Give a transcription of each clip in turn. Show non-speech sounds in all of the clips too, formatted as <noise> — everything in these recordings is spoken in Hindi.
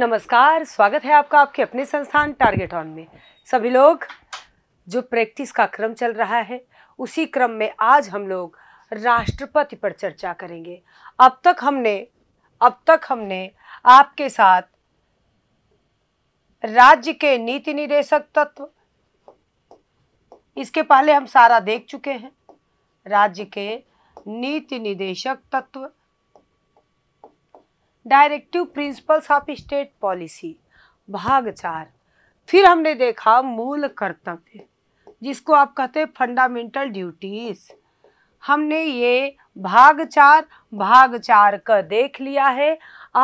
नमस्कार स्वागत है आपका आपके अपने संस्थान टारगेट ऑन में सभी लोग जो प्रैक्टिस का क्रम चल रहा है उसी क्रम में आज हम लोग राष्ट्रपति पर चर्चा करेंगे अब तक हमने अब तक हमने आपके साथ राज्य के नीति निदेशक तत्व इसके पहले हम सारा देख चुके हैं राज्य के नीति निदेशक तत्व directive principles of state policy भाग चार फिर हमने देखा मूल कर्तव्य जिसको आप कहते हैं फंडामेंटल ड्यूटीज हमने ये भाग चार भाग चार का देख लिया है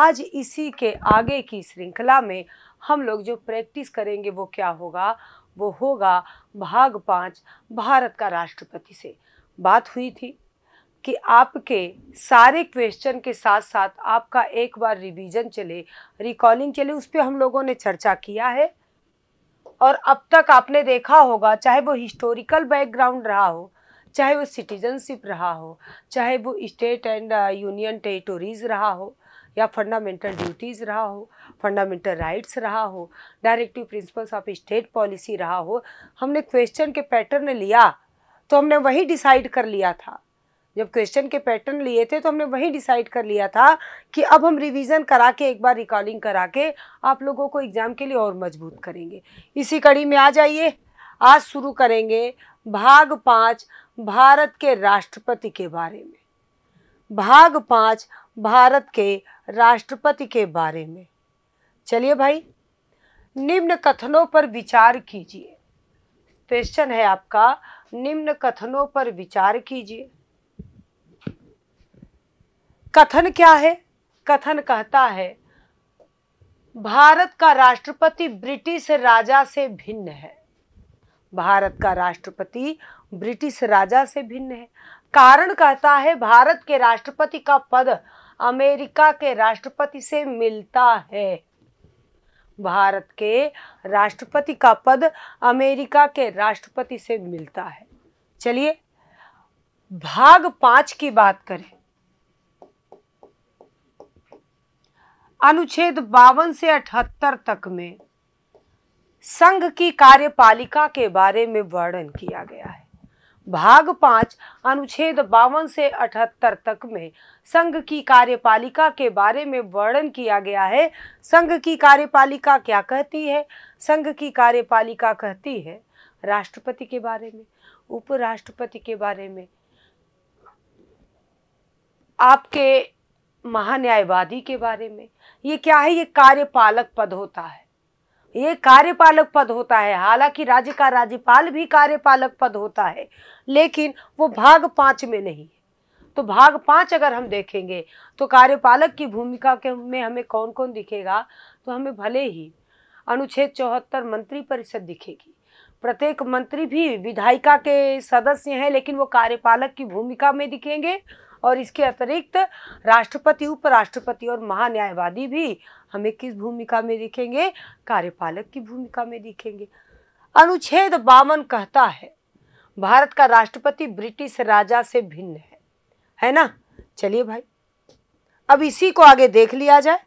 आज इसी के आगे की श्रृंखला में हम लोग जो प्रैक्टिस करेंगे वो क्या होगा वो होगा भाग पाँच भारत का राष्ट्रपति से बात हुई थी कि आपके सारे क्वेश्चन के साथ साथ आपका एक बार रिवीजन चले रिकॉलिंग चले उस पर हम लोगों ने चर्चा किया है और अब तक आपने देखा होगा चाहे वो हिस्टोरिकल बैकग्राउंड रहा हो चाहे वो सिटीजनशिप रहा हो चाहे वो स्टेट एंड यूनियन टेरिटोरीज़ रहा हो या फंडामेंटल ड्यूटीज़ रहा हो फंडामेंटल राइट्स रहा हो directive principles of state policy रहा हो हमने क्वेश्चन के पैटर्न लिया तो हमने वही डिसाइड कर लिया था जब क्वेश्चन के पैटर्न लिए थे तो हमने वही डिसाइड कर लिया था कि अब हम रिवीजन करा के एक बार रिकॉलिंग करा के आप लोगों को एग्ज़ाम के लिए और मजबूत करेंगे इसी कड़ी में आ जाइए आज शुरू करेंगे भाग पाँच भारत के राष्ट्रपति के बारे में भाग पाँच भारत के राष्ट्रपति के बारे में चलिए भाई निम्न कथनों पर विचार कीजिए क्वेश्चन है आपका निम्न कथनों पर विचार कीजिए कथन क्या है कथन कहता है भारत का राष्ट्रपति ब्रिटिश राजा से भिन्न है भारत का राष्ट्रपति ब्रिटिश राजा से भिन्न है कारण कहता है भारत के राष्ट्रपति का पद अमेरिका के राष्ट्रपति से मिलता है भारत के राष्ट्रपति का पद अमेरिका के राष्ट्रपति से मिलता है चलिए भाग पांच की बात करें अनुच्छेद बावन से अठहत्तर तक में संघ की कार्यपालिका के बारे में वर्णन किया गया है भाग पाँच अनुच्छेद बावन से अठहत्तर तक में संघ की कार्यपालिका के बारे में वर्णन किया गया है संघ की कार्यपालिका क्या कहती है संघ की कार्यपालिका कहती है राष्ट्रपति के बारे में उपराष्ट्रपति के बारे में आपके महान्यायवादी के बारे में ये क्या है ये कार्यपालक पद होता है ये कार्यपालक पद होता है हालांकि राज्य का राज्यपाल भी कार्यपालक पद होता है लेकिन वो भाग पाँच में नहीं तो भाग पाँच अगर हम देखेंगे तो कार्यपालक की भूमिका के में हमें कौन कौन दिखेगा तो हमें भले ही अनुच्छेद चौहत्तर मंत्री परिषद दिखेगी प्रत्येक मंत्री भी विधायिका के सदस्य हैं लेकिन वो कार्यपालक की भूमिका में दिखेंगे और इसके अतिरिक्त राष्ट्रपति उपराष्ट्रपति और महान्यायवादी भी हमें किस भूमिका में दिखेंगे कार्यपालक की भूमिका में दिखेंगे अनुच्छेद बावन कहता है भारत का राष्ट्रपति ब्रिटिश राजा से भिन्न है है ना चलिए भाई अब इसी को आगे देख लिया जाए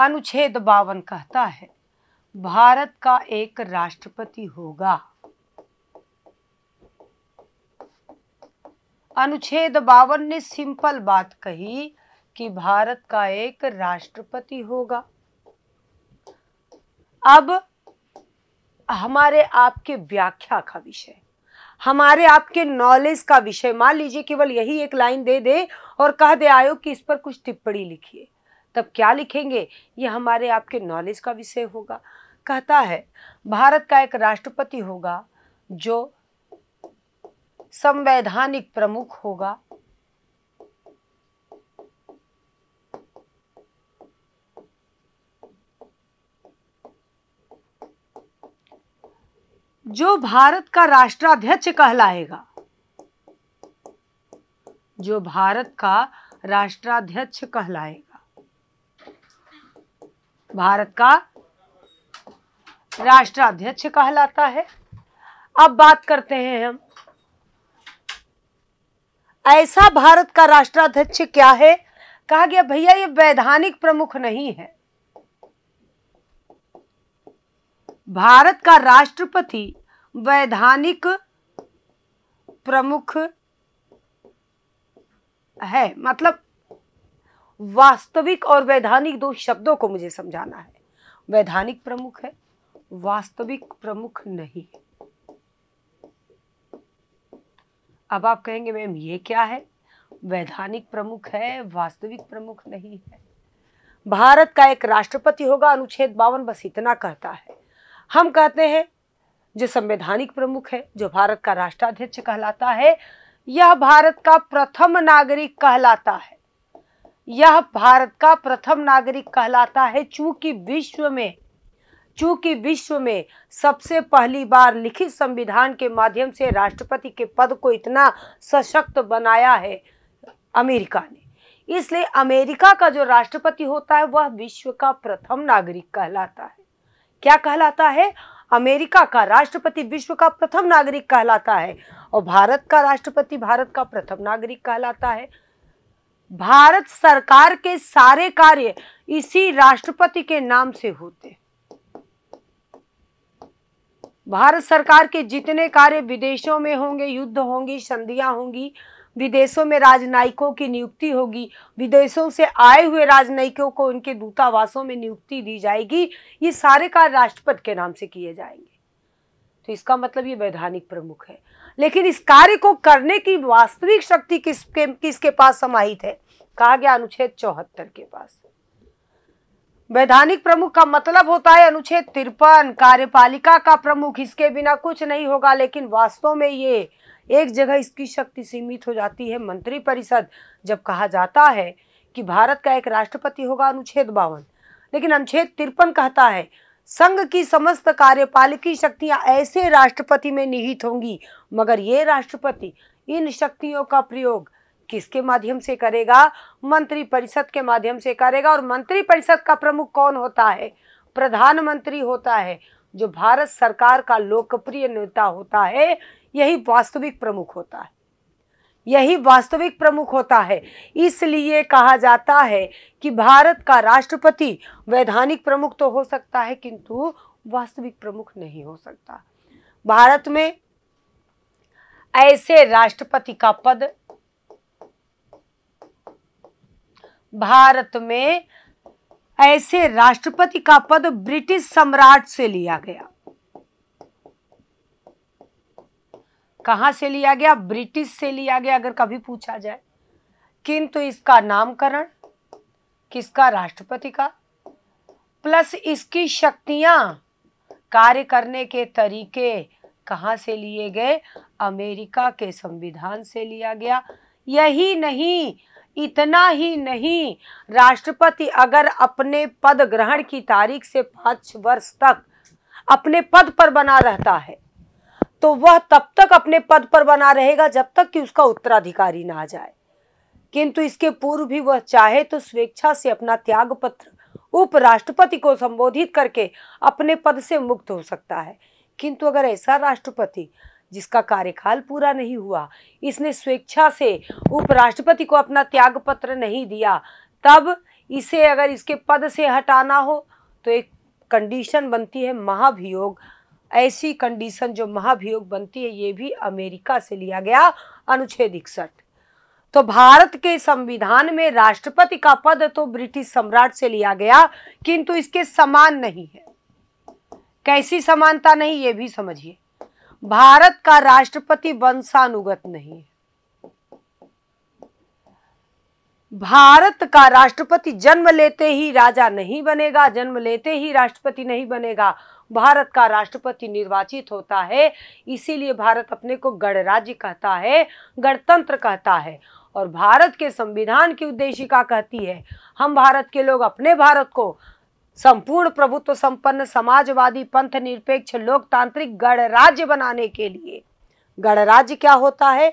अनुच्छेद बावन कहता है भारत का एक राष्ट्रपति होगा अनुच्छेद बावन ने सिंपल बात कही कि भारत का एक राष्ट्रपति होगा अब हमारे आपके व्याख्या का विषय हमारे आपके नॉलेज का विषय मान लीजिए केवल यही एक लाइन दे दे और कह दे आयोग कि इस पर कुछ टिप्पणी लिखिए तब क्या लिखेंगे ये हमारे आपके नॉलेज का विषय होगा कहता है भारत का एक राष्ट्रपति होगा जो संवैधानिक प्रमुख होगा जो भारत का राष्ट्राध्यक्ष कहलाएगा जो भारत का राष्ट्राध्यक्ष कहलाएगा भारत का राष्ट्राध्यक्ष कहलाता है अब बात करते हैं हम ऐसा भारत का राष्ट्राध्यक्ष क्या है कहा गया भैया ये वैधानिक प्रमुख नहीं है भारत का राष्ट्रपति वैधानिक प्रमुख है मतलब वास्तविक और वैधानिक दो शब्दों को मुझे समझाना है वैधानिक प्रमुख है वास्तविक प्रमुख नहीं है अब आप कहेंगे मैम ये क्या है वैधानिक प्रमुख है वास्तविक प्रमुख नहीं है भारत का एक राष्ट्रपति होगा अनुच्छेद बावन बस इतना कहता है हम कहते हैं जो संवैधानिक प्रमुख है जो भारत का राष्ट्राध्यक्ष कहलाता है यह भारत का प्रथम नागरिक कहलाता है यह भारत का प्रथम नागरिक कहलाता है चूंकि विश्व में चूंकि विश्व में सबसे पहली बार लिखित संविधान के माध्यम से राष्ट्रपति के पद को इतना सशक्त बनाया है अमेरिका ने इसलिए अमेरिका का जो राष्ट्रपति होता है वह विश्व का प्रथम नागरिक कहलाता है क्या कहलाता है अमेरिका का राष्ट्रपति विश्व का प्रथम नागरिक कहलाता है और भारत का राष्ट्रपति भारत का प्रथम नागरिक कहलाता है भारत सरकार के सारे कार्य इसी राष्ट्रपति के नाम से होते हैं भारत सरकार के जितने कार्य विदेशों में होंगे युद्ध होंगी संधियाँ होंगी विदेशों में राजनयिकों की नियुक्ति होगी विदेशों से आए हुए राजनयिकों को उनके दूतावासों में नियुक्ति दी जाएगी ये सारे कार्य राष्ट्रपति के नाम से किए जाएंगे तो इसका मतलब ये वैधानिक प्रमुख है लेकिन इस कार्य को करने की वास्तविक शक्ति किसके किसके पास समाहित है कहा गया अनुच्छेद चौहत्तर के पास वैधानिक प्रमुख का मतलब होता है अनुच्छेद तिरपन कार्यपालिका का प्रमुख इसके बिना कुछ नहीं होगा लेकिन वास्तव में ये एक जगह इसकी शक्ति सीमित हो जाती है मंत्री परिषद जब कहा जाता है कि भारत का एक राष्ट्रपति होगा अनुच्छेद बावन लेकिन अनुच्छेद तिरपन कहता है संघ की समस्त कार्यपालिकी शक्तियां ऐसे राष्ट्रपति में निहित होंगी मगर ये राष्ट्रपति इन शक्तियों का प्रयोग किसके माध्यम से करेगा मंत्रिपरिषद के माध्यम से करेगा और मंत्रिपरिषद का प्रमुख कौन होता है प्रधानमंत्री होता है जो भारत सरकार का लोकप्रिय नेता होता है यही वास्तविक प्रमुख होता है यही वास्तविक प्रमुख होता है इसलिए कहा जाता है कि भारत का राष्ट्रपति वैधानिक प्रमुख तो हो सकता है किंतु वास्तविक प्रमुख नहीं हो सकता भारत में ऐसे राष्ट्रपति का पद भारत में ऐसे राष्ट्रपति का पद ब्रिटिश सम्राट से लिया गया कहा से लिया गया ब्रिटिश से लिया गया अगर कभी पूछा जाए किंतु इसका नामकरण किसका राष्ट्रपति का प्लस इसकी शक्तियां कार्य करने के तरीके कहा से लिए गए अमेरिका के संविधान से लिया गया यही नहीं इतना ही नहीं राष्ट्रपति अगर अपने पद ग्रहण की तारीख से पांच वर्ष तक अपने पद पर बना रहता है तो वह तब तक अपने पद पर बना रहेगा जब तक कि उसका उत्तराधिकारी ना आ जाए किंतु इसके पूर्व भी वह चाहे तो स्वेच्छा से अपना त्याग पत्र उपराष्ट्रपति को संबोधित करके अपने पद से मुक्त हो सकता है किंतु अगर ऐसा राष्ट्रपति जिसका कार्यकाल पूरा नहीं हुआ इसने स्वेच्छा से उपराष्ट्रपति को अपना त्याग पत्र नहीं दिया तब इसे अगर इसके पद से हटाना हो तो एक कंडीशन बनती है महाभियोग ऐसी कंडीशन जो महाभियोग बनती है ये भी अमेरिका से लिया गया अनुच्छेद इकसठ तो भारत के संविधान में राष्ट्रपति का पद तो ब्रिटिश सम्राट से लिया गया किंतु इसके समान नहीं है कैसी समानता नहीं ये भी समझिए भारत का राष्ट्रपति वंशानुगत नहीं है भारत का राष्ट्रपति जन्म लेते ही राजा नहीं बनेगा जन्म लेते ही राष्ट्रपति नहीं बनेगा भारत का राष्ट्रपति निर्वाचित होता है इसीलिए भारत अपने को गणराज्य कहता है गणतंत्र कहता है और भारत के संविधान की उद्देशिका कहती है हम भारत के लोग अपने भारत को संपूर्ण प्रभुत्व संपन्न समाजवादी पंथ निरपेक्ष लोकतांत्रिक गणराज्य बनाने के लिए गणराज्य क्या होता है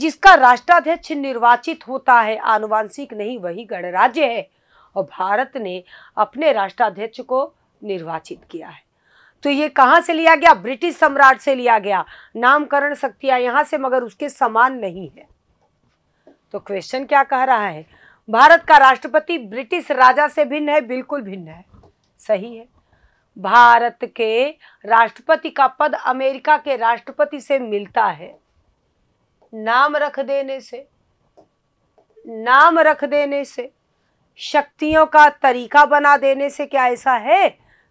जिसका राष्ट्राध्यक्ष निर्वाचित होता है आनुवांशिक नहीं वही गणराज्य है और भारत ने अपने राष्ट्राध्यक्ष को निर्वाचित किया है तो ये कहाँ से लिया गया ब्रिटिश सम्राट से लिया गया नामकरण शक्तियाँ यहाँ से मगर उसके समान नहीं है तो क्वेश्चन क्या कह रहा है भारत का राष्ट्रपति ब्रिटिश राजा से भिन्न है बिल्कुल भिन्न है सही है भारत के राष्ट्रपति का पद अमेरिका के राष्ट्रपति से मिलता है नाम रख देने से नाम रख देने से शक्तियों का तरीका बना देने से क्या ऐसा है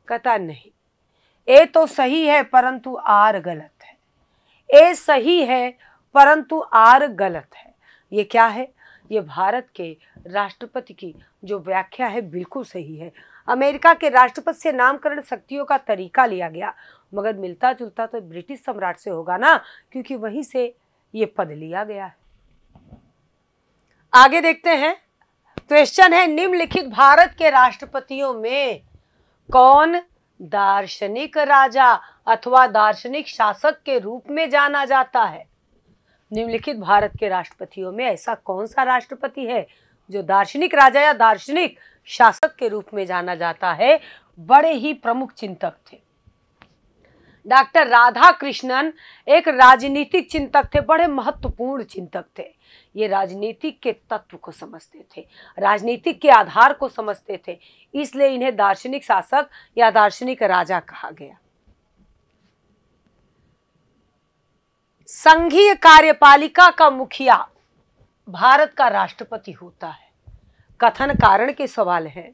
कहता नहीं ए तो सही है परंतु आर गलत है ए सही है परंतु आर गलत है ये क्या है ये भारत के राष्ट्रपति की जो व्याख्या है बिल्कुल सही है अमेरिका के राष्ट्रपति से नामकरण शक्तियों का तरीका लिया गया मगर मिलता जुलता तो ब्रिटिश सम्राट से होगा ना क्योंकि वहीं से ये पद लिया गया है आगे देखते हैं क्वेश्चन है निम्नलिखित भारत के राष्ट्रपतियों में कौन दार्शनिक राजा अथवा दार्शनिक शासक के रूप में जाना जाता है निम्नलिखित भारत के राष्ट्रपतियों में ऐसा कौन सा राष्ट्रपति है जो दार्शनिक राजा या दार्शनिक शासक के रूप में जाना जाता है बड़े ही प्रमुख चिंतक थे डॉक्टर राधा कृष्णन एक राजनीतिक चिंतक थे बड़े महत्वपूर्ण चिंतक थे ये राजनीतिक के तत्व को समझते थे राजनीतिक के आधार को समझते थे इसलिए इन्हें दार्शनिक शासक या दार्शनिक राजा कहा गया संघीय कार्यपालिका का मुखिया भारत का राष्ट्रपति होता है कथन कारण के सवाल हैं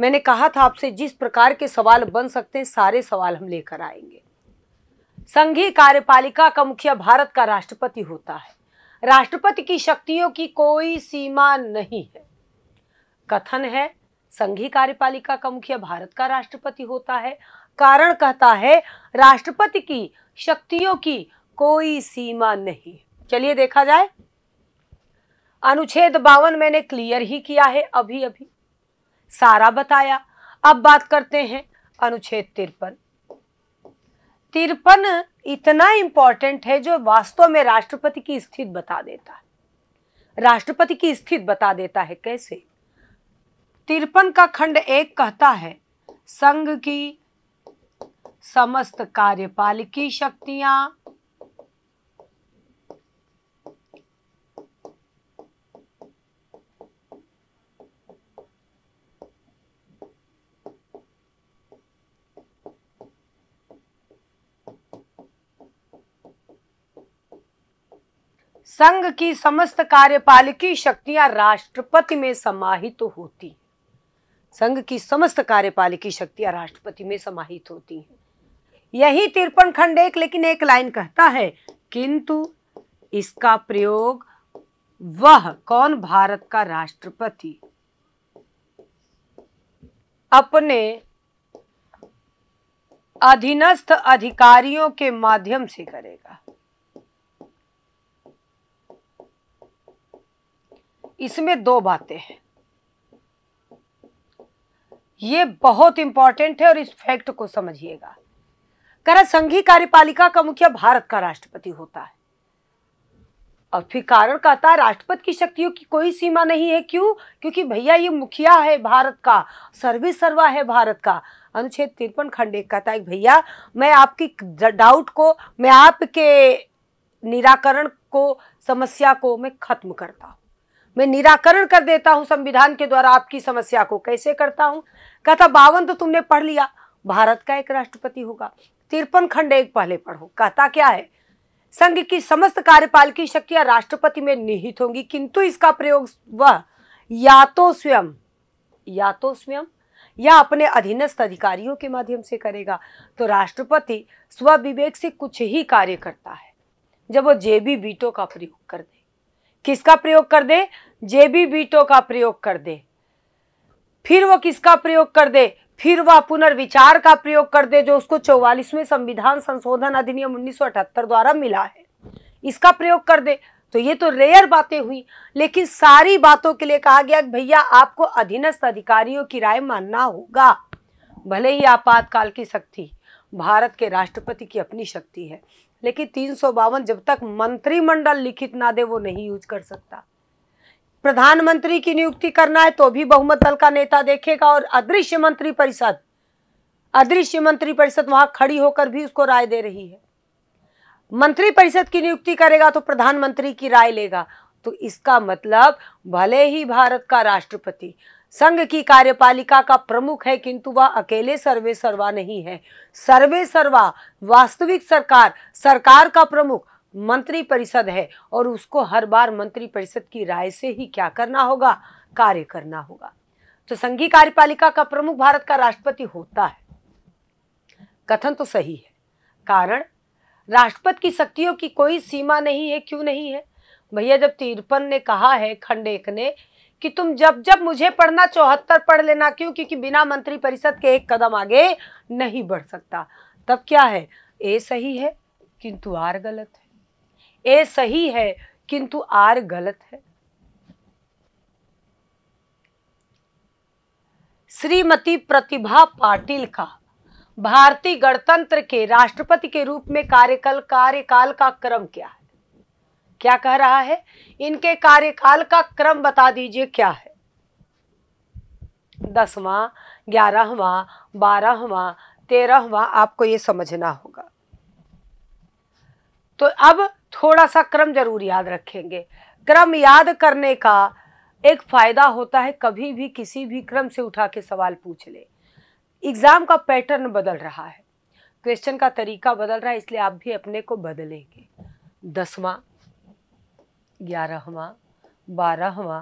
मैंने कहा था आपसे जिस प्रकार के सवाल बन सकते हैं सारे सवाल हम लेकर आएंगे संघीय कार्यपालिका का मुखिया भारत का राष्ट्रपति होता है राष्ट्रपति की शक्तियों की कोई सीमा नहीं है कथन है संघीय कार्यपालिका का मुखिया भारत का राष्ट्रपति होता है कारण कहता है राष्ट्रपति की शक्तियों की कोई सीमा नहीं चलिए देखा जाए अनुच्छेद बावन मैंने क्लियर ही किया है अभी अभी सारा बताया अब बात करते हैं अनुच्छेद तिरपन तिरपन इतना इंपॉर्टेंट है जो वास्तव में राष्ट्रपति की स्थिति बता देता है राष्ट्रपति की स्थिति बता देता है कैसे तिरपन का खंड एक कहता है संघ की समस्त कार्यपालिकी शक्तियां संघ की समस्त कार्यपालिकी शक्तियां राष्ट्रपति में समाहित तो होती संघ की समस्त कार्यपालिकी शक्तियां राष्ट्रपति में समाहित होती हैं यही तिरपन खंड एक लेकिन एक लाइन कहता है किंतु इसका प्रयोग वह कौन भारत का राष्ट्रपति अपने अधीनस्थ अधिकारियों के माध्यम से करेगा इसमें दो बातें हैं ये बहुत इंपॉर्टेंट है और इस फैक्ट को समझिएगा करा संघी कार्यपालिका का मुखिया भारत का राष्ट्रपति होता है और फिर कारण कहता है राष्ट्रपति की शक्तियों की कोई सीमा नहीं है क्यों क्योंकि भैया ये मुखिया है भारत का सर्विस सर्वा है भारत का अनुच्छेद तिरपन खंड एक कहता है भैया मैं आपकी डाउट को मैं आपके निराकरण को समस्या को मैं खत्म करता हूं मैं निराकरण कर देता हूँ संविधान के द्वारा आपकी समस्या को कैसे करता हूँ कहता बावन तो तुमने पढ़ लिया भारत का एक राष्ट्रपति होगा तिरपन खंड एक पहले पढ़ो कहता क्या है संघ की समस्त कार्यपालकी शक्तियां राष्ट्रपति में निहित होंगी किंतु इसका प्रयोग वह या तो स्वयं या तो स्वयं या अपने अधीनस्थ अधिकारियों के माध्यम से करेगा तो राष्ट्रपति स्वविवेक से कुछ ही कार्य करता है जब वो जेबी बीटो का प्रयोग कर दे किसका प्रयोग कर दे जेबी बीटो का प्रयोग कर दे फिर वो किसका प्रयोग कर दे फिर वह पुनर्विचार का प्रयोग कर दे जो उसको चौवालीसवें संविधान संशोधन अधिनियम 1978 द्वारा मिला है इसका प्रयोग कर दे तो ये तो रेयर बातें हुई लेकिन सारी बातों के लिए कहा गया भैया आपको अधीनस्थ अधिकारियों की राय मानना होगा भले ही आपातकाल की शक्ति भारत के राष्ट्रपति की अपनी शक्ति है लेकिन तीन जब तक मंत्रिमंडल लिखित ना दे वो नहीं यूज कर सकता प्रधानमंत्री की नियुक्ति करना है तो भी बहुमत दल का नेता देखेगा और अदृश्य मंत्री परिषद अदृश्य मंत्री परिषद वहां खड़ी होकर भी उसको राय दे रही है मंत्री परिषद की नियुक्ति करेगा तो प्रधानमंत्री की राय लेगा तो इसका मतलब भले ही भारत का राष्ट्रपति संघ की कार्यपालिका का प्रमुख है किंतु वह अकेले सर्वे सर्वा नहीं है सर्वे सर्वा वास्तविक सरकार सरकार का प्रमुख मंत्री परिषद है और उसको हर बार मंत्री परिषद की राय से ही क्या करना होगा कार्य करना होगा तो संघीय कार्यपालिका का प्रमुख भारत का राष्ट्रपति होता है कथन तो सही है कारण राष्ट्रपति की शक्तियों की कोई सीमा नहीं है क्यों नहीं है भैया जब तिरपन ने कहा है खंडेक ने कि तुम जब जब मुझे पढ़ना चौहत्तर पढ़ लेना क्यों क्योंकि बिना मंत्री परिषद के एक कदम आगे नहीं बढ़ सकता तब क्या है ए सही है किंतु आर गलत है ए सही है किंतु आर गलत है श्रीमती प्रतिभा पाटिल का भारतीय गणतंत्र के राष्ट्रपति के रूप में कार्यकाल कार्यकाल का क्रम क्या है क्या कह रहा है इनके कार्यकाल का क्रम बता दीजिए क्या है दसवां ग्यारहवा बारहवा तेरहवा आपको ये समझना होगा तो अब थोड़ा सा क्रम जरूर याद रखेंगे क्रम याद करने का एक फायदा होता है कभी भी किसी भी क्रम से उठा के सवाल पूछ ले एग्जाम का पैटर्न बदल रहा है क्वेश्चन का तरीका बदल रहा है इसलिए आप भी अपने को बदलेंगे दसवां ग्यारहवा बारहवा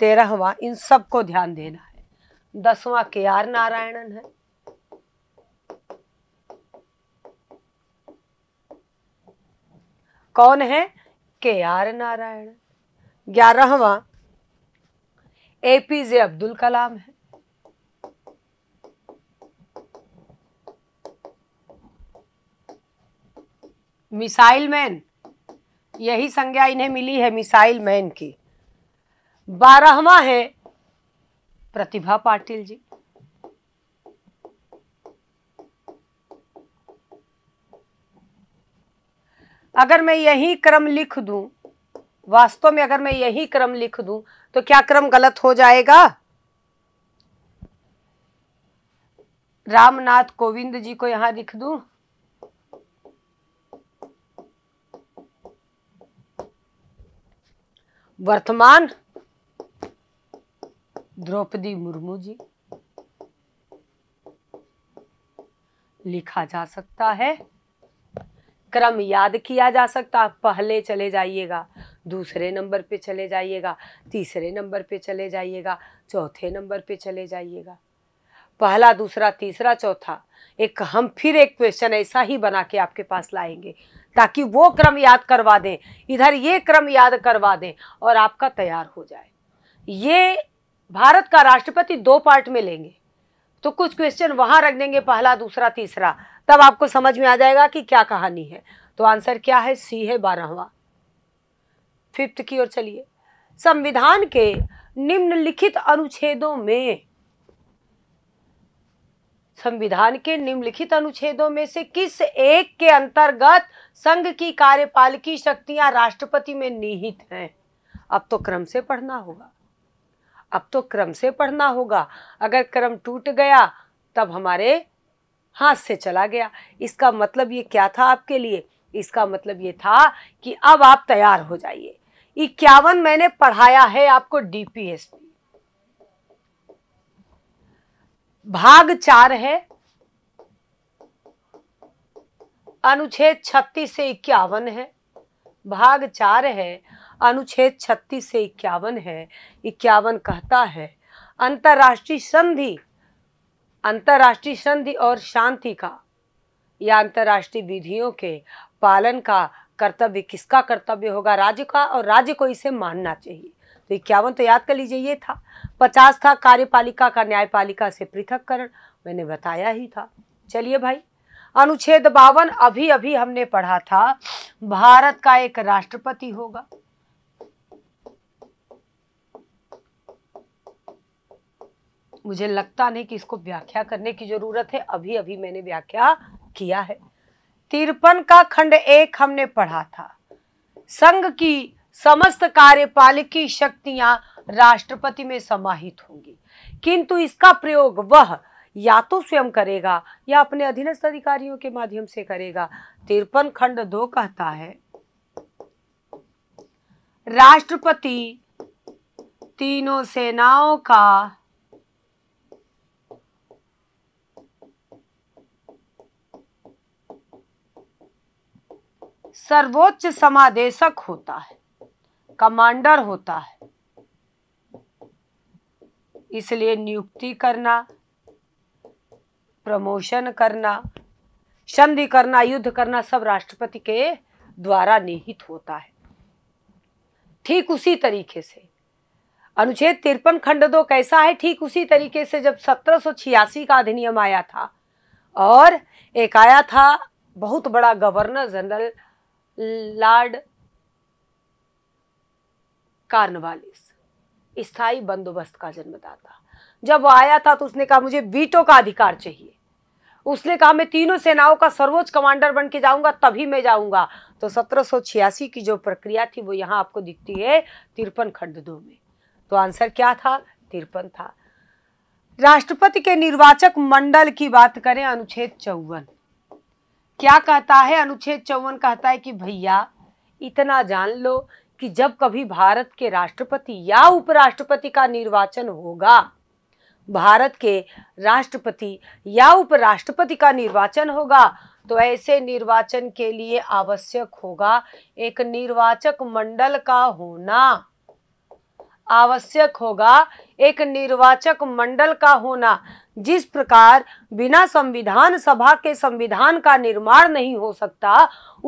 तेरहवा इन सब को ध्यान देना है दसवां के आर नारायणन है कौन है के आर नारायण ग्यारहवा ए पी जे अब्दुल कलाम है मिसाइल मैन यही संज्ञा इन्हें मिली है मिसाइल मैन की बारहवा है प्रतिभा पाटिल जी अगर मैं यही क्रम लिख दूं वास्तव में अगर मैं यही क्रम लिख दूं तो क्या क्रम गलत हो जाएगा रामनाथ कोविंद जी को यहां लिख दूं वर्तमान द्रौपदी मुर्मू जी लिखा जा सकता है क्रम याद किया जा सकता पहले चले जाइएगा दूसरे नंबर पे चले जाइएगा तीसरे नंबर पे चले जाइएगा चौथे नंबर पे चले जाइएगा पहला दूसरा तीसरा चौथा एक हम फिर एक क्वेश्चन ऐसा ही बना के आपके पास लाएंगे ताकि वो क्रम याद करवा दें इधर ये क्रम याद करवा दें और आपका तैयार हो जाए ये भारत का राष्ट्रपति दो पार्ट में लेंगे तो कुछ क्वेश्चन वहां रख देंगे पहला दूसरा तीसरा तब आपको समझ में आ जाएगा कि क्या कहानी है तो आंसर क्या है सी है बारहवा फिफ्थ की ओर चलिए संविधान के निम्नलिखित अनुच्छेदों में संविधान के निम्नलिखित अनुच्छेदों में से किस एक के अंतर्गत संघ की कार्यपालिकी शक्तियां राष्ट्रपति में निहित हैं अब तो क्रम से पढ़ना होगा अब तो क्रम से पढ़ना होगा अगर क्रम टूट गया तब हमारे हाथ से चला गया इसका मतलब ये क्या था आपके लिए इसका मतलब ये था कि अब आप तैयार हो जाइए इक्यावन मैंने पढ़ाया है आपको डीपीएस में भाग चार है अनुच्छेद छत्तीस से इक्यावन है भाग चार है अनुच्छेद छत्तीस से इक्यावन है इक्यावन कहता है अंतर्राष्ट्रीय संधि अंतर्राष्ट्रीय संधि और शांति का या अंतर्राष्ट्रीय विधियों के पालन का कर्तव्य किसका कर्तव्य होगा राज्य का और राज्य को इसे मानना चाहिए तो इक्यावन तो याद कर लीजिए ये था पचास था कार्यपालिका का न्यायपालिका से पृथककरण मैंने बताया ही था चलिए भाई अनुच्छेद बावन अभी अभी हमने पढ़ा था भारत का एक राष्ट्रपति होगा मुझे लगता नहीं कि इसको व्याख्या करने की जरूरत है अभी अभी मैंने व्याख्या किया है तिरपन का खंड एक हमने पढ़ा था संघ की समस्त कार्यपालिकी शक्तियां राष्ट्रपति में समाहित होंगी किंतु इसका प्रयोग वह या तो स्वयं करेगा या अपने अधीनस्थ अधिकारियों के माध्यम से करेगा तिरपन खंड दो कहता है राष्ट्रपति तीनों सेनाओं का सर्वोच्च समादेशक होता है कमांडर होता है इसलिए नियुक्ति करना प्रमोशन करना संधि करना युद्ध करना सब राष्ट्रपति के द्वारा निहित होता है ठीक उसी तरीके से अनुच्छेद तिरपन खंड दो कैसा है ठीक उसी तरीके से जब सत्रह का अधिनियम आया था और एक आया था बहुत बड़ा गवर्नर जनरल लॉर्ड कार्नवालिस स्थाई बंदोबस्त का जन्मदाता जब वो आया था तो उसने कहा मुझे वीटो का अधिकार चाहिए उसने कहा मैं तीनों सेनाओं का सर्वोच्च कमांडर बन के जाऊंगा तभी मैं जाऊंगा तो सत्रह की जो प्रक्रिया थी वो यहाँ आपको दिखती है तिरपन खंड दो में तो आंसर क्या था तिरपन था राष्ट्रपति के निर्वाचक मंडल की बात करें अनुच्छेद चौवन क्या कहता है अनुच्छेद चौवन कहता है कि भैया इतना जान लो कि जब कभी भारत के राष्ट्रपति या उपराष्ट्रपति का निर्वाचन होगा भारत के राष्ट्रपति या उपराष्ट्रपति का निर्वाचन होगा तो ऐसे निर्वाचन के लिए आवश्यक होगा एक निर्वाचक मंडल का होना आवश्यक होगा एक निर्वाचक मंडल का होना जिस प्रकार बिना संविधान सभा के संविधान का निर्माण नहीं हो सकता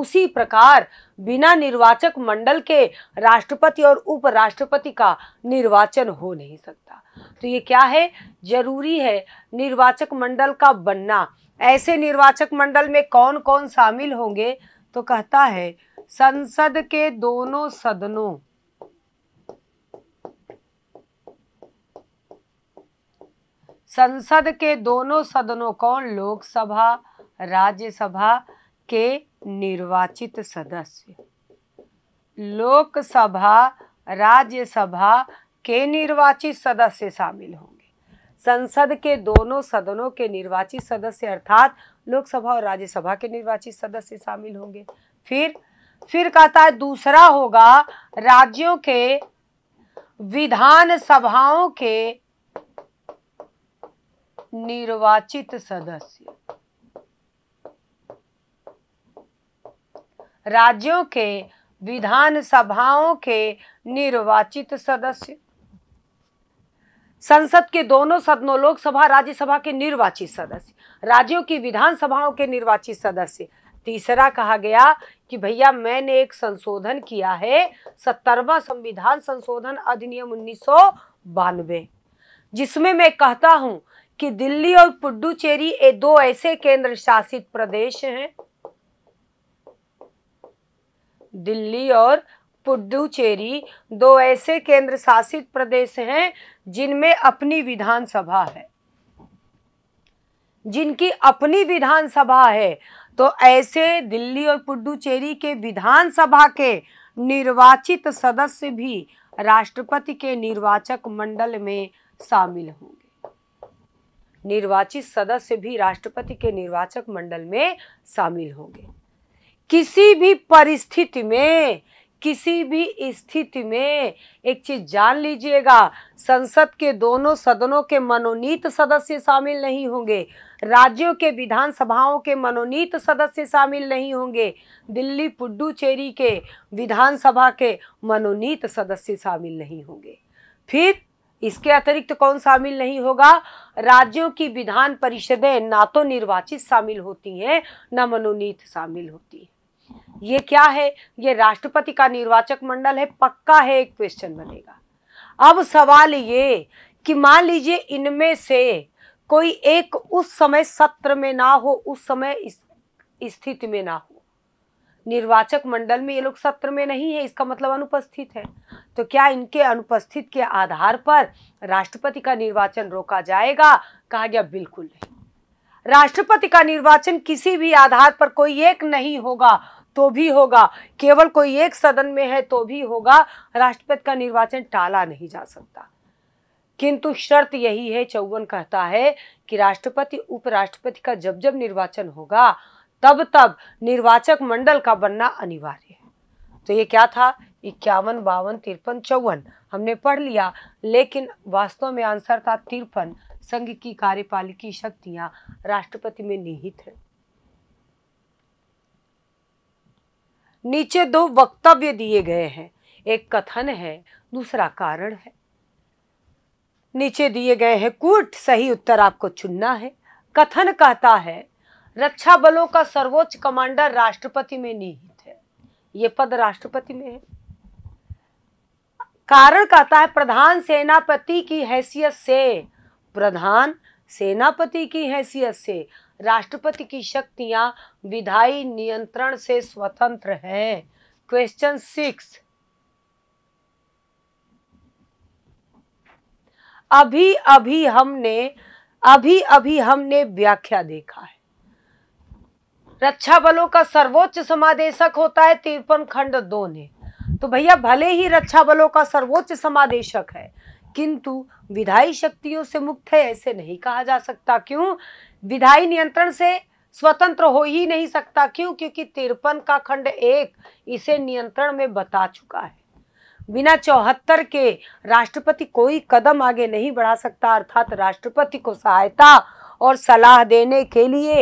उसी प्रकार बिना निर्वाचक मंडल के राष्ट्रपति और उपराष्ट्रपति का निर्वाचन हो नहीं सकता तो ये क्या है जरूरी है निर्वाचक मंडल का बनना ऐसे निर्वाचक मंडल में कौन कौन शामिल होंगे तो कहता है संसद के दोनों सदनों संसद के दोनों सदनों कौन लोकसभा राज्यसभा के निर्वाचित सदस्य लोकसभा राज्यसभा के निर्वाचित सदस्य शामिल होंगे संसद के दोनों सदनों के निर्वाचित सदस्य अर्थात लोकसभा और राज्यसभा के निर्वाचित सदस्य शामिल होंगे फिर फिर कहता है दूसरा होगा राज्यों के विधानसभाओं के निर्वाचित सदस्य राज्यों के विधानसभाओं के निर्वाचित सदस्य संसद के दोनों सदनों लोकसभा राज्यसभा के निर्वाचित सदस्य राज्यों की विधानसभाओं के निर्वाचित सदस्य तीसरा कहा गया कि भैया मैंने एक संशोधन किया है सत्तरवा संविधान संशोधन अधिनियम उन्नीस जिसमें मैं कहता हूं कि दिल्ली और पुडुचेरी ये दो ऐसे केंद्र शासित प्रदेश हैं दिल्ली और पुडुचेरी दो ऐसे केंद्र शासित प्रदेश हैं जिनमें अपनी विधानसभा है जिनकी अपनी विधानसभा है तो ऐसे दिल्ली और पुडुचेरी के विधानसभा के निर्वाचित सदस्य भी राष्ट्रपति के निर्वाचक मंडल में शामिल होंगे निर्वाचित सदस्य भी राष्ट्रपति के निर्वाचक मंडल में शामिल होंगे किसी भी परिस्थिति में किसी भी स्थिति में एक चीज जान लीजिएगा संसद के दोनों सदनों के मनोनीत सदस्य शामिल नहीं होंगे राज्यों के विधानसभाओं के मनोनीत सदस्य शामिल नहीं होंगे दिल्ली पुडुचेरी के विधानसभा के मनोनीत सदस्य शामिल नहीं होंगे फिर इसके अतिरिक्त तो कौन शामिल नहीं होगा राज्यों की विधान परिषदें ना तो निर्वाचित शामिल होती हैं ना मनोनीत शामिल होती है ये क्या है ये राष्ट्रपति का निर्वाचक मंडल है पक्का है एक क्वेश्चन बनेगा अब सवाल ये कि मान लीजिए इनमें से कोई एक उस समय सत्र में ना हो उस समय स्थिति में ना हो निर्वाचक मंडल में ये लोग सत्र में नहीं है इसका मतलब अनुपस्थित है तो क्या इनके अनुपस्थित के आधार पर राष्ट्रपति का निर्वाचन रोका जाएगा कहा गया बिल्कुल नहीं राष्ट्रपति का निर्वाचन किसी भी आधार पर कोई एक नहीं होगा तो भी होगा केवल कोई एक सदन में है तो भी होगा राष्ट्रपति का निर्वाचन टाला नहीं जा सकता किंतु शर्त यही है चौवन कहता है कि राष्ट्रपति उपराष्ट्रपति का जब जब निर्वाचन होगा तब तब निर्वाचक मंडल का बनना अनिवार्य है तो ये क्या था इक्यावन बावन तिरपन चौवन हमने पढ़ लिया लेकिन वास्तव में आंसर था तिरपन संघ की कार्यपालिकी शक्तियां राष्ट्रपति में निहित है नीचे दो वक्तव्य दिए गए हैं एक कथन है दूसरा कारण है नीचे दिए गए हैं कूट सही उत्तर आपको चुनना है कथन कहता है रक्षा बलों का सर्वोच्च कमांडर राष्ट्रपति में निहित है ये पद राष्ट्रपति में है कारण कहता है प्रधान सेनापति की हैसियत से प्रधान सेनापति की हैसियत से राष्ट्रपति की शक्तियां विधायी नियंत्रण से स्वतंत्र है क्वेश्चन सिक्स अभी अभी हमने अभी अभी हमने व्याख्या देखा है रक्षा बलों का सर्वोच्च समादेशक होता है तिरपन खंड दो ने तो भैया भले ही रक्षा बलों का सर्वोच्च समादेशक है किंतु विधायी शक्तियों से मुक्त है ऐसे नहीं कहा जा सकता क्यों विधायी नियंत्रण से स्वतंत्र हो ही नहीं सकता क्यों क्योंकि तिरपन का खंड एक इसे नियंत्रण में बता चुका है बिना चौहत्तर के राष्ट्रपति कोई कदम आगे नहीं बढ़ा सकता अर्थात राष्ट्रपति को सहायता और सलाह देने के लिए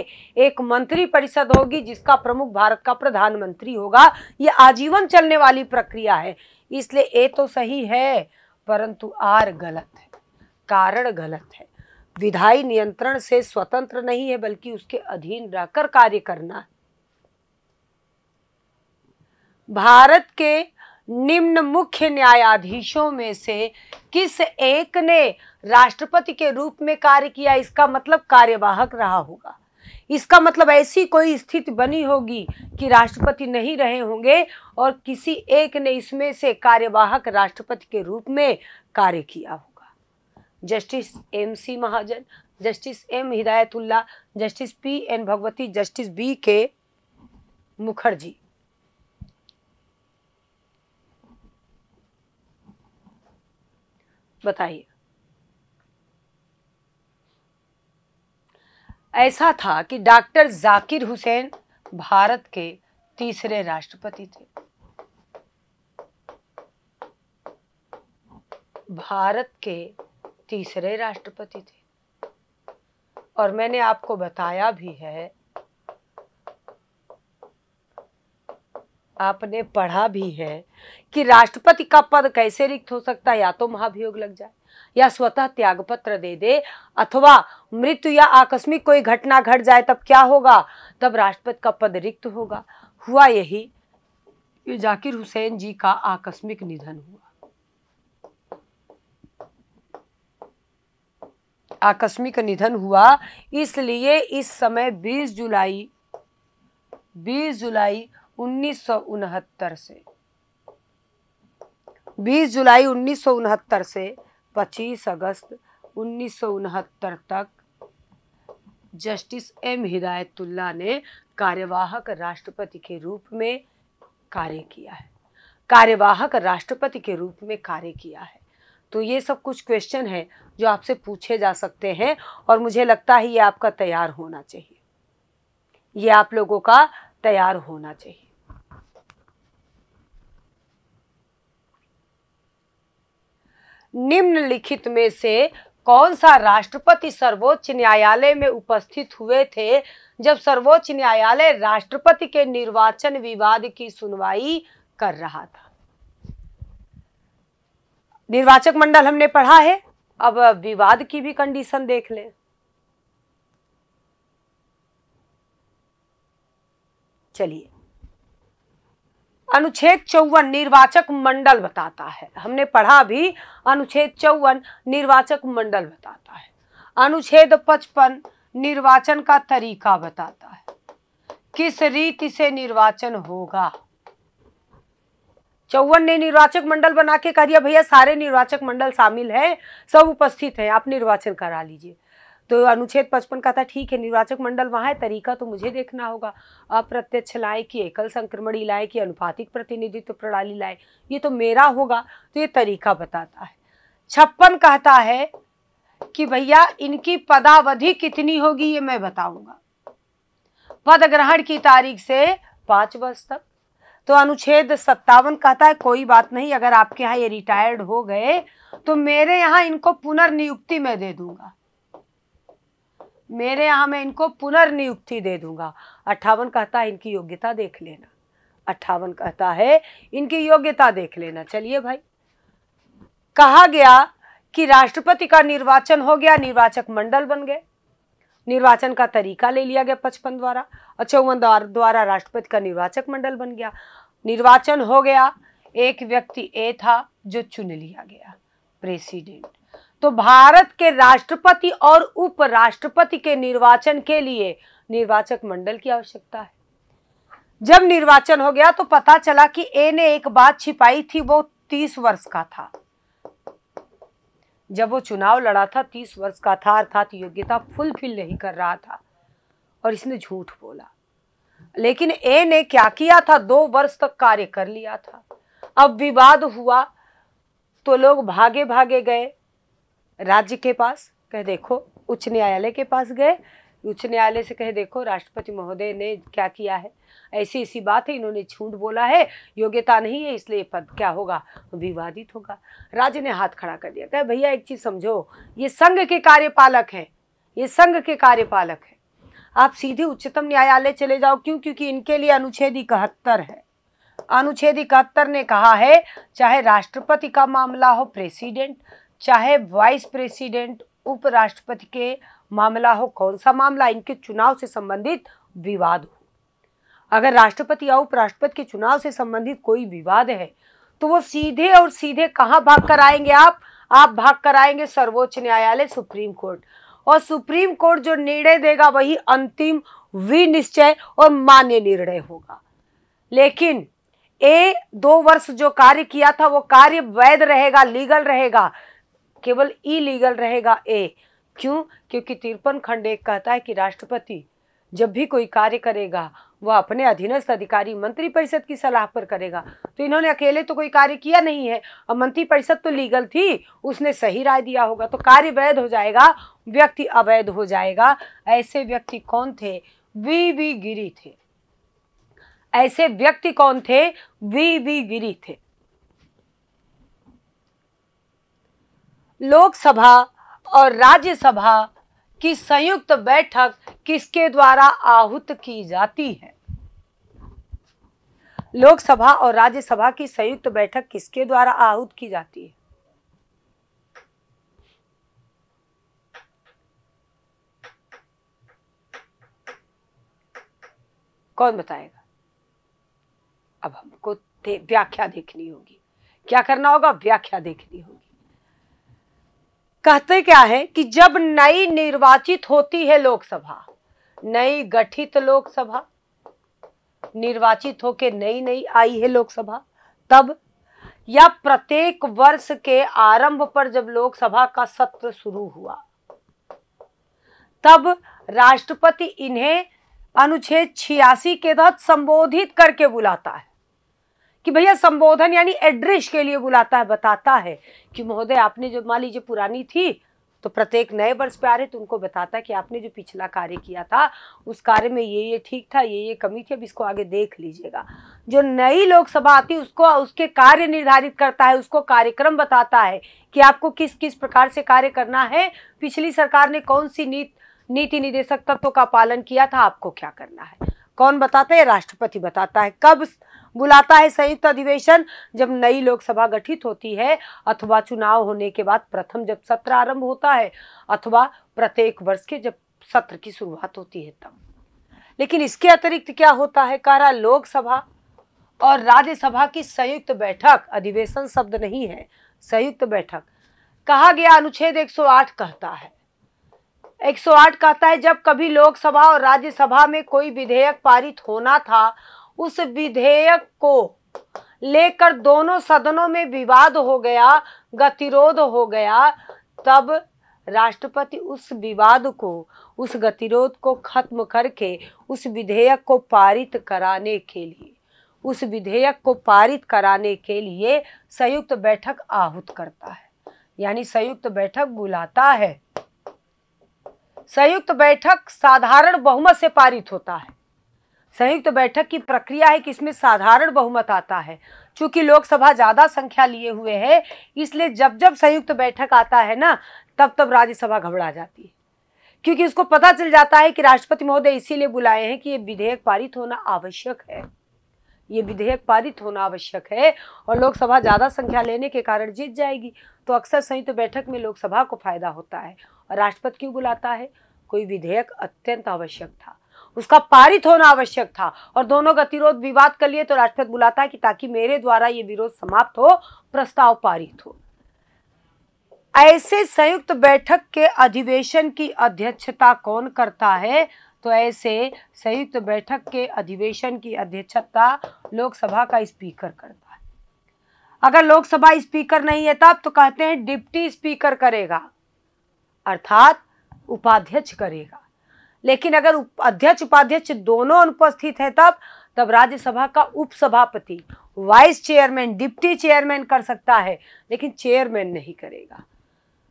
एक मंत्री परिषद होगी जिसका प्रमुख भारत का प्रधानमंत्री होगा ये आजीवन चलने वाली प्रक्रिया है इसलिए ए तो सही है परंतु आर गलत है कारण गलत है विधायी नियंत्रण से स्वतंत्र नहीं है बल्कि उसके अधीन रहकर कार्य करना भारत के निम्न मुख्य न्यायाधीशों में से किस एक ने राष्ट्रपति के रूप में कार्य किया इसका मतलब कार्यवाहक रहा होगा इसका मतलब ऐसी कोई स्थिति बनी होगी कि राष्ट्रपति नहीं रहे होंगे और किसी एक ने इसमें से कार्यवाहक राष्ट्रपति के रूप में कार्य किया होगा justice M C Mahajan justice M Hidayatullah justice P N Bhagwati justice B K Mukherjee बताइए ऐसा था कि डॉक्टर जाकिर हुसैन भारत के तीसरे राष्ट्रपति थे भारत के तीसरे राष्ट्रपति थे और मैंने आपको बताया भी है आपने पढ़ा भी है कि राष्ट्रपति का पद कैसे रिक्त हो सकता है या तो महाभियोग लग जाए या स्वतः त्यागपत्र दे दे अथवा मृत्यु या आकस्मिक कोई घटना घट जाए तब क्या होगा तब राष्ट्रपति का पद रिक्त होगा हुआ यही जाकिर हुसैन जी का आकस्मिक निधन हुआ आकस्मिक निधन हुआ इसलिए इस समय 20 जुलाई 20 जुलाई उन्नीस से 20 जुलाई उन्नीस से 25 अगस्त उन्नीस तक जस्टिस एम हिदायतुल्ला ने कार्यवाहक राष्ट्रपति के रूप में कार्य किया है कार्यवाहक राष्ट्रपति के रूप में कार्य किया है तो ये सब कुछ क्वेश्चन है जो आपसे पूछे जा सकते हैं और मुझे लगता है ये आपका तैयार होना चाहिए ये आप लोगों का तैयार होना चाहिए निम्नलिखित में से कौन सा राष्ट्रपति सर्वोच्च न्यायालय में उपस्थित हुए थे जब सर्वोच्च न्यायालय राष्ट्रपति के निर्वाचन विवाद की सुनवाई कर रहा था निर्वाचक मंडल हमने पढ़ा है अब विवाद की भी कंडीशन देख लें चलिए अनुच्छेद चौवन निर्वाचक मंडल बताता है हमने पढ़ा भी अनुच्छेद चौवन निर्वाचक मंडल बताता है अनुच्छेद पचपन निर्वाचन का तरीका बताता है किस रीति से निर्वाचन होगा चौवन ने निर्वाचक मंडल बना के कह दिया भैया सारे निर्वाचक मंडल शामिल हैं सब उपस्थित हैं आप निर्वाचन करा लीजिए तो अनुच्छेद पचपन का था ठीक है निर्वाचक मंडल वहाँ है तरीका तो मुझे देखना होगा अप्रत्यक्ष लाए कि एकल संक्रमणी लाए कि अनुपातिक प्रतिनिधित्व प्रणाली लाए ये तो मेरा होगा तो ये तरीका बताता है छप्पन कहता है कि भैया इनकी पदावधि कितनी होगी ये मैं बताऊंगा पद ग्रहण की तारीख से पांच वर्ष तक तो अनुच्छेद सत्तावन कहता है कोई बात नहीं अगर आपके यहाँ ये रिटायर्ड हो गए तो मेरे यहाँ इनको पुनर्नियुक्ति में दे दूंगा मेरे यहाँ मैं इनको पुनर्नियुक्ति दे दूंगा अट्ठावन कहता है इनकी योग्यता देख लेना अट्ठावन कहता है इनकी योग्यता देख लेना चलिए भाई कहा गया कि राष्ट्रपति का निर्वाचन हो गया निर्वाचक मंडल बन गए निर्वाचन का तरीका ले लिया गया पचपन द्वारा और चौवन द्वारा राष्ट्रपति का निर्वाचक मंडल बन गया निर्वाचन हो गया एक व्यक्ति ए था जो चुन लिया गया प्रेसिडेंट तो भारत के राष्ट्रपति और उपराष्ट्रपति के निर्वाचन के लिए निर्वाचक मंडल की आवश्यकता है जब निर्वाचन हो गया तो पता चला कि ए ने एक बात छिपाई थी वो तीस वर्ष का था जब वो चुनाव लड़ा था तीस वर्ष का था अर्थात योग्यता फुलफिल नहीं कर रहा था और इसने झूठ बोला लेकिन ए ने क्या किया था दो वर्ष तक कार्य कर लिया था अब विवाद हुआ तो लोग भागे भागे गए राज्य के पास कह देखो उच्च न्यायालय के पास गए उच्च न्यायालय से कह देखो राष्ट्रपति महोदय ने क्या किया है ऐसी ऐसी बात है इन्होंने झूठ बोला है योग्यता नहीं है इसलिए पद क्या होगा विवादित होगा राज्य ने हाथ खड़ा कर दिया कह भैया एक चीज़ समझो ये संघ के कार्यपालक है ये संघ के कार्यपालक है आप सीधे उच्चतम न्यायालय चले जाओ क्यों क्योंकि इनके लिए अनुच्छेद इकहत्तर है अनुच्छेद इकहत्तर ने कहा है चाहे राष्ट्रपति का मामला हो प्रेसिडेंट चाहे वाइस प्रेसिडेंट उपराष्ट्रपति के मामला हो कौन सा मामला इनके चुनाव से संबंधित विवाद हो अगर राष्ट्रपति या उपराष्ट्रपति के चुनाव से संबंधित कोई विवाद है तो वो सीधे और सीधे कहाँ भाग कर आएंगे आप आप भाग कर आएंगे सर्वोच्च न्यायालय सुप्रीम कोर्ट और सुप्रीम कोर्ट जो निर्णय देगा वही अंतिम विनिश्चय और मान्य निर्णय होगा लेकिन ए दो वर्ष जो कार्य किया था वो कार्य वैध रहेगा लीगल रहेगा केवल इलीगल रहेगा ए क्यों क्योंकि तिरपन खंड एक कहता है कि राष्ट्रपति जब भी कोई कार्य करेगा वह अपने अधीनस्थ अधिकारी मंत्री परिषद की सलाह पर करेगा तो इन्होंने अकेले तो कोई कार्य किया नहीं है और मंत्री परिषद तो लीगल थी उसने सही राय दिया होगा तो कार्य वैध हो जाएगा व्यक्ति अवैध हो जाएगा ऐसे व्यक्ति कौन थे वी वी गिरी थे ऐसे व्यक्ति कौन थे वी वी गिरी थे लोकसभा और राज्यसभा की संयुक्त बैठक किसके द्वारा आहूत की जाती है लोकसभा और राज्यसभा की संयुक्त बैठक किसके द्वारा आहूत की जाती है कौन बताएगा अब हमको व्याख्या देखनी होगी क्या करना होगा व्याख्या देखनी होगी कहते क्या है कि जब नई निर्वाचित होती है लोकसभा नई गठित लोकसभा निर्वाचित होकर नई नई आई है लोकसभा तब या प्रत्येक वर्ष के आरंभ पर जब लोकसभा का सत्र शुरू हुआ तब राष्ट्रपति इन्हें अनुच्छेद छियासी के तहत संबोधित करके बुलाता है कि भैया संबोधन यानी एड्रेस के लिए बुलाता है बताता है कि महोदय आपने जो मान लीजिए पुरानी थी तो प्रत्येक नए वर्ष पे आ रहे तो उनको बताता है कि आपने जो पिछला कार्य किया था उस कार्य में ये ये ठीक था ये ये कमी थी अब इसको आगे देख लीजिएगा जो नई लोकसभा आती उसको उसके कार्य निर्धारित करता है उसको कार्यक्रम बताता है कि आपको किस किस प्रकार से कार्य करना है पिछली सरकार ने कौन सी नीति नीति निदेशक तत्व का पालन किया था आपको क्या करना है कौन बताता है राष्ट्रपति बताता है कब बुलाता है संयुक्त अधिवेशन जब नई लोकसभा गठित होती है अथवा चुनाव होने के बाद प्रथम जब सत्र आरंभ होता है अथवा प्रत्येक वर्ष के जब सत्र की शुरुआत होती है तब लेकिन इसके अतिरिक्त क्या होता है कारा लोकसभा और राज्यसभा की संयुक्त बैठक अधिवेशन शब्द नहीं है संयुक्त बैठक कहा गया अनुच्छेद 108 कहता है 108 कहता है जब कभी लोकसभा और राज्यसभा में कोई विधेयक पारित होना था उस विधेयक को लेकर दोनों सदनों में विवाद हो गया गतिरोध हो गया तब राष्ट्रपति उस विवाद को उस गतिरोध को खत्म करके उस विधेयक को पारित कराने के लिए उस विधेयक को पारित कराने के लिए संयुक्त बैठक आहूत करता है यानी संयुक्त बैठक बुलाता है संयुक्त बैठक साधारण बहुमत से पारित होता है संयुक्त बैठक की प्रक्रिया है कि इसमें साधारण बहुमत आता है चूंकि लोकसभा ज़्यादा संख्या लिए हुए है इसलिए जब जब संयुक्त बैठक आता है ना तब तब राज्यसभा घबरा जाती है क्योंकि उसको पता चल जाता है कि राष्ट्रपति महोदय इसीलिए बुलाए हैं कि ये विधेयक पारित होना आवश्यक है ये विधेयक पारित होना आवश्यक है और लोकसभा ज़्यादा संख्या लेने के कारण जीत जाएगी तो अक्सर संयुक्त तो बैठक में लोकसभा को फायदा होता है और राष्ट्रपति क्यों बुलाता है कोई विधेयक अत्यंत आवश्यक था उसका पारित होना आवश्यक था और दोनों गतिरोध विवाद कर लिए तो राष्ट्रपति बुलाता है कि ताकि मेरे द्वारा ये विरोध समाप्त हो प्रस्ताव पारित हो ऐसे संयुक्त बैठक के अधिवेशन की अध्यक्षता कौन करता है तो ऐसे संयुक्त बैठक के अधिवेशन की अध्यक्षता लोकसभा का स्पीकर करता है अगर लोकसभा स्पीकर नहीं है तब तो कहते हैं डिप्टी स्पीकर करेगा अर्थात उपाध्यक्ष करेगा लेकिन अगर अध्यक्ष उपाध्यक्ष दोनों अनुपस्थित हैं तब तब राज्यसभा का उपसभापति वाइस चेयरमैन डिप्टी चेयरमैन कर सकता है लेकिन चेयरमैन नहीं करेगा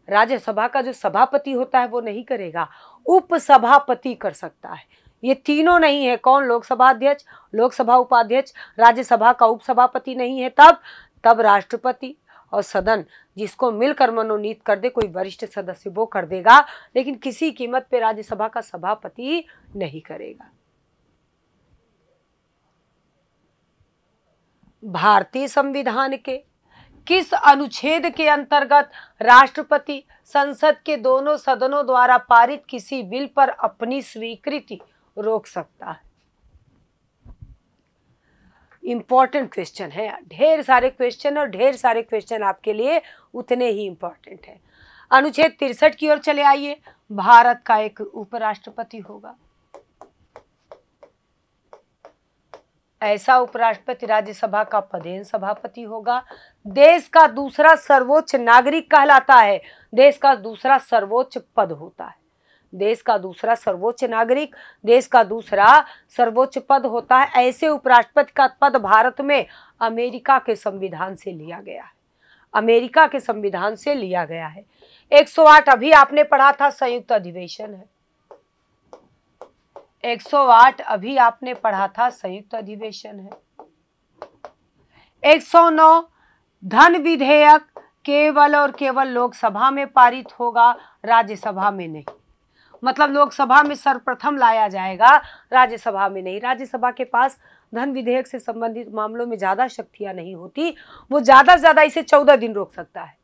राज्यसभा का जो सभापति होता है वो नहीं करेगा उपसभापति कर सकता है ये तीनों नहीं है कौन लोकसभा अध्यक्ष लोकसभा उपाध्यक्ष राज्यसभा का उपसभापति नहीं है तब तब राष्ट्रपति और सदन जिसको मिलकर मनोनीत कर दे कोई वरिष्ठ सदस्य वो कर देगा लेकिन किसी कीमत पे राज्यसभा का सभापति नहीं करेगा भारतीय संविधान के किस अनुच्छेद के अंतर्गत राष्ट्रपति संसद के दोनों सदनों द्वारा पारित किसी बिल पर अपनी स्वीकृति रोक सकता है इम्पॉर्टेंट क्वेश्चन है ढेर सारे क्वेश्चन और ढेर सारे क्वेश्चन आपके लिए उतने ही इम्पॉर्टेंट हैं अनुच्छेद तिरसठ की ओर चले आइए भारत का एक उपराष्ट्रपति होगा ऐसा उपराष्ट्रपति राज्यसभा का पदेन सभापति होगा देश का दूसरा सर्वोच्च नागरिक कहलाता है देश का दूसरा सर्वोच्च पद होता है देश का दूसरा सर्वोच्च नागरिक देश का दूसरा सर्वोच्च पद होता है ऐसे उपराष्ट्रपति का पद भारत में अमेरिका के संविधान से लिया गया है अमेरिका के संविधान से लिया गया है 108 अभी आपने पढ़ा था संयुक्त अधिवेशन है 108 अभी आपने पढ़ा था संयुक्त अधिवेशन है 109 धन विधेयक केवल और केवल लोकसभा में पारित होगा राज्यसभा में नहीं मतलब लोकसभा में सर्वप्रथम लाया जाएगा राज्यसभा में नहीं राज्यसभा के पास धन विधेयक से संबंधित मामलों में ज़्यादा शक्तियां नहीं होती वो ज़्यादा से ज़्यादा इसे चौदह दिन रोक सकता है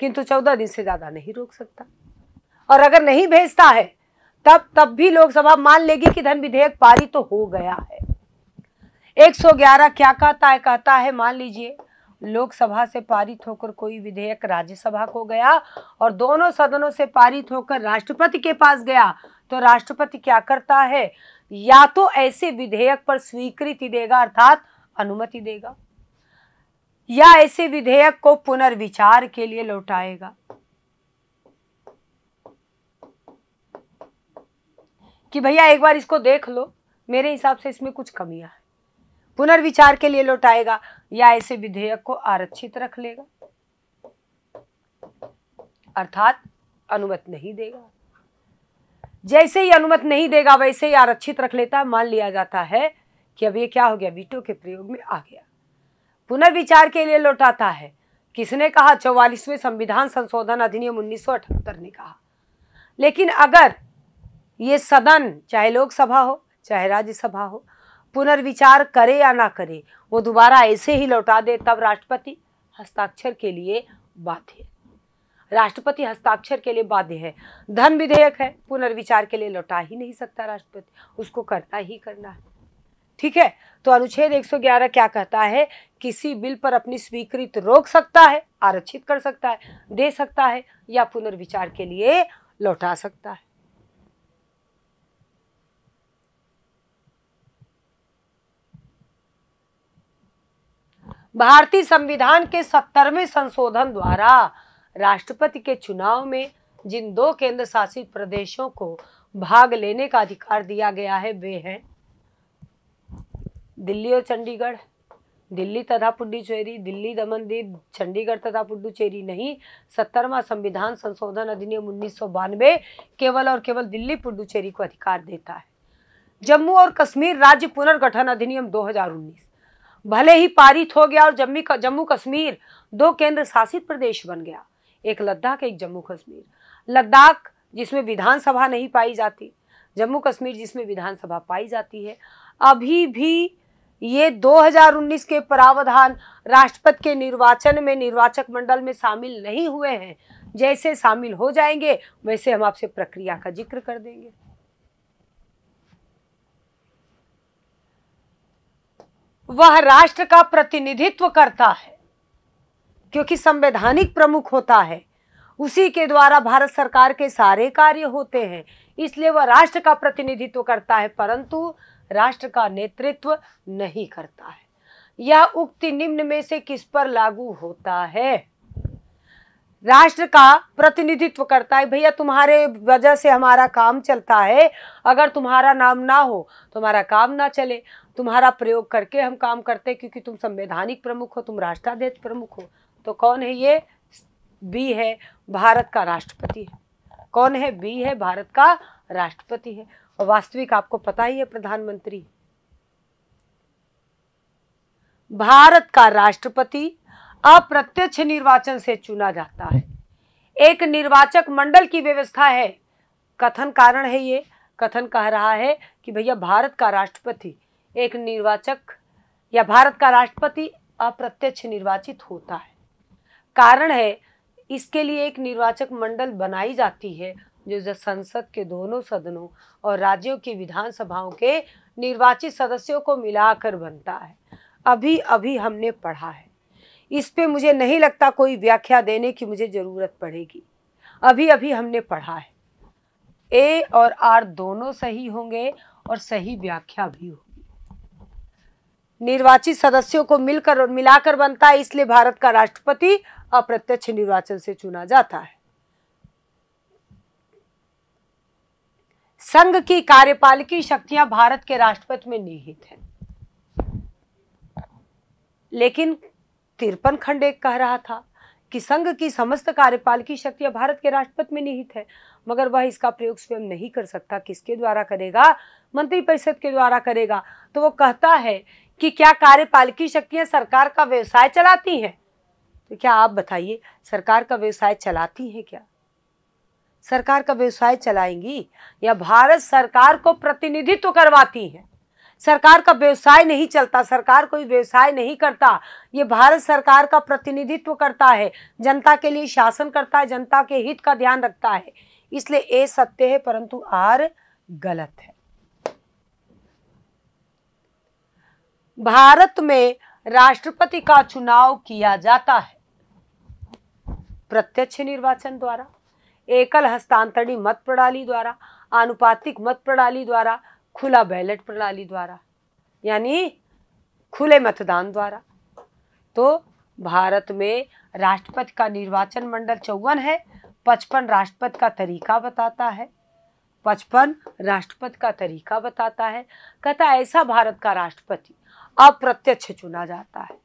किंतु चौदह दिन से ज़्यादा नहीं रोक सकता और अगर नहीं भेजता है तब तब भी लोकसभा मान लेगी कि धन विधेयक पारित तो हो गया है 111 क्या कहता है कहता है मान लीजिए लोकसभा से पारित होकर कोई विधेयक राज्यसभा को गया और दोनों सदनों से पारित होकर राष्ट्रपति के पास गया तो राष्ट्रपति क्या करता है या तो ऐसे विधेयक पर स्वीकृति देगा अर्थात अनुमति देगा या ऐसे विधेयक को पुनर्विचार के लिए लौटाएगा कि भैया एक बार इसको देख लो मेरे हिसाब से इसमें कुछ कमियां हैं पुनर्विचार के लिए लौटाएगा या ऐसे विधेयक को आरक्षित रख लेगा अर्थात अनुमत नहीं देगा जैसे ही अनुमत नहीं देगा वैसे ही आरक्षित रख लेता मान लिया जाता है कि अब ये क्या हो गया वीटो के प्रयोग में आ गया पुनर्विचार के लिए लौटाता है किसने कहा चौवालीसवें संविधान संशोधन अधिनियम उन्नीस ने कहा लेकिन अगर ये सदन चाहे लोकसभा हो चाहे राज्यसभा हो पुनर्विचार करे या ना करे वो दोबारा ऐसे ही लौटा दे तब राष्ट्रपति हस्ताक्षर के लिए बाध्य राष्ट्रपति हस्ताक्षर के लिए बाध्य है धन विधेयक है पुनर्विचार के लिए लौटा ही नहीं सकता राष्ट्रपति उसको करना ही करना है ठीक है तो अनुच्छेद 111 क्या कहता है किसी बिल पर अपनी स्वीकृत रोक सकता है आरक्षित कर सकता है दे सकता है या पुनर्विचार के लिए लौटा सकता है भारतीय संविधान के सत्तरवें संशोधन द्वारा राष्ट्रपति के चुनाव में जिन दो केंद्र शासित प्रदेशों को भाग लेने का अधिकार दिया गया है वे हैं दिल्ली और चंडीगढ़ दिल्ली तथा पुडुचेरी दिल्ली दमन दीप चंडीगढ़ तथा पुडुचेरी नहीं सत्तरवा संविधान संशोधन अधिनियम उन्नीस केवल और केवल दिल्ली पुडुचेरी को अधिकार देता है जम्मू और कश्मीर राज्य पुनर्गठन अधिनियम 2019 भले ही पारित हो गया और जम्मी जम्मू कश्मीर दो केंद्र शासित प्रदेश बन गया एक लद्दाख एक जम्मू कश्मीर लद्दाख जिसमें विधानसभा नहीं पाई जाती जम्मू कश्मीर जिसमें विधानसभा पाई जाती है अभी भी ये 2019 के प्रावधान राष्ट्रपति के निर्वाचन में निर्वाचक मंडल में शामिल नहीं हुए हैं जैसे शामिल हो जाएंगे वैसे हम आपसे प्रक्रिया का जिक्र कर देंगे वह राष्ट्र का प्रतिनिधित्व करता है क्योंकि संवैधानिक प्रमुख होता है उसी के द्वारा भारत सरकार के सारे कार्य होते हैं इसलिए वह राष्ट्र का प्रतिनिधित्व करता है परंतु राष्ट्र का नेतृत्व नहीं करता है यह उक्ति निम्न में से किस पर लागू होता है राष्ट्र का प्रतिनिधित्व करता है भैया तुम्हारे वजह से हमारा काम चलता है अगर तुम्हारा नाम ना हो तो हमारा काम ना चले तुम्हारा प्रयोग करके हम काम करते हैं क्योंकि तुम संवैधानिक प्रमुख हो तुम राष्ट्राध्यक्ष प्रमुख हो तो कौन है ये बी है भारत का राष्ट्रपति है कौन है बी है भारत का राष्ट्रपति है और वास्तविक आपको पता ही है प्रधानमंत्री भारत का राष्ट्रपति अप्रत्यक्ष निर्वाचन से चुना जाता है एक निर्वाचक मंडल की व्यवस्था है कथन कारण है ये कथन कह रहा है कि भैया भारत का राष्ट्रपति एक निर्वाचक या भारत का राष्ट्रपति अप्रत्यक्ष निर्वाचित होता है कारण है इसके लिए एक निर्वाचक मंडल बनाई जाती है जो संसद के दोनों सदनों और राज्यों की विधानसभाओं के निर्वाचित सदस्यों को मिलाकर बनता है अभी अभी हमने पढ़ा है इस पे मुझे नहीं लगता कोई व्याख्या देने की मुझे ज़रूरत पड़ेगी अभी अभी हमने पढ़ा है ए और आर दोनों सही होंगे और सही व्याख्या भी होगी निर्वाचित सदस्यों को मिलकर और मिलाकर बनता है इसलिए भारत का राष्ट्रपति अप्रत्यक्ष निर्वाचन से चुना जाता है संघ की कार्यपालिकी शक्तियां भारत के राष्ट्रपति में निहित हैं लेकिन तिरपन खंड एक कह रहा था कि संघ की समस्त कार्यपालकी शक्तियां भारत के राष्ट्रपति में निहित है मगर वह इसका प्रयोग स्वयं नहीं कर सकता किसके द्वारा करेगा मंत्रिपरिषद के द्वारा करेगा तो वो कहता है कि क्या कार्यपालकी शक्तियां सरकार का व्यवसाय चलाती हैं तो क्या आप बताइए सरकार का व्यवसाय चलाती हैं क्या सरकार का व्यवसाय चलाएंगी या भारत सरकार को प्रतिनिधित्व करवाती हैं सरकार का व्यवसाय नहीं चलता सरकार कोई व्यवसाय नहीं करता ये भारत सरकार का प्रतिनिधित्व करता है जनता के लिए शासन करता है जनता के हित का ध्यान रखता है इसलिए ए सत्य है परंतु आर गलत है भारत में राष्ट्रपति का चुनाव किया जाता है प्रत्यक्ष निर्वाचन द्वारा एकल हस्तांतरणी मत प्रणाली द्वारा आनुपातिक मत प्रणाली द्वारा खुला बैलेट प्रणाली द्वारा यानी खुले मतदान द्वारा तो भारत में राष्ट्रपति का निर्वाचन मंडल चौवन है पचपन राष्ट्रपति का तरीका बताता है पचपन राष्ट्रपति का तरीका बताता है कहता ऐसा भारत का राष्ट्रपति अप्रत्यक्ष चुना जाता है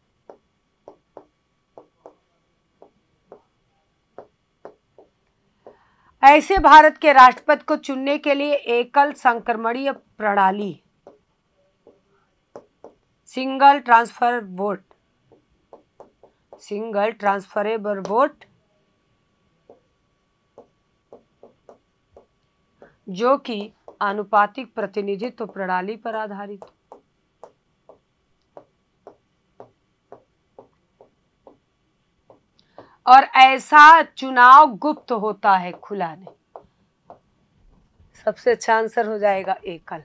ऐसे भारत के राष्ट्रपति को चुनने के लिए एकल संक्रमणीय प्रणाली single transfer vote single transferable vote जो कि आनुपातिक प्रतिनिधित्व प्रणाली पर आधारित और ऐसा चुनाव गुप्त होता है खुला नहीं सबसे अच्छा आंसर हो जाएगा एकल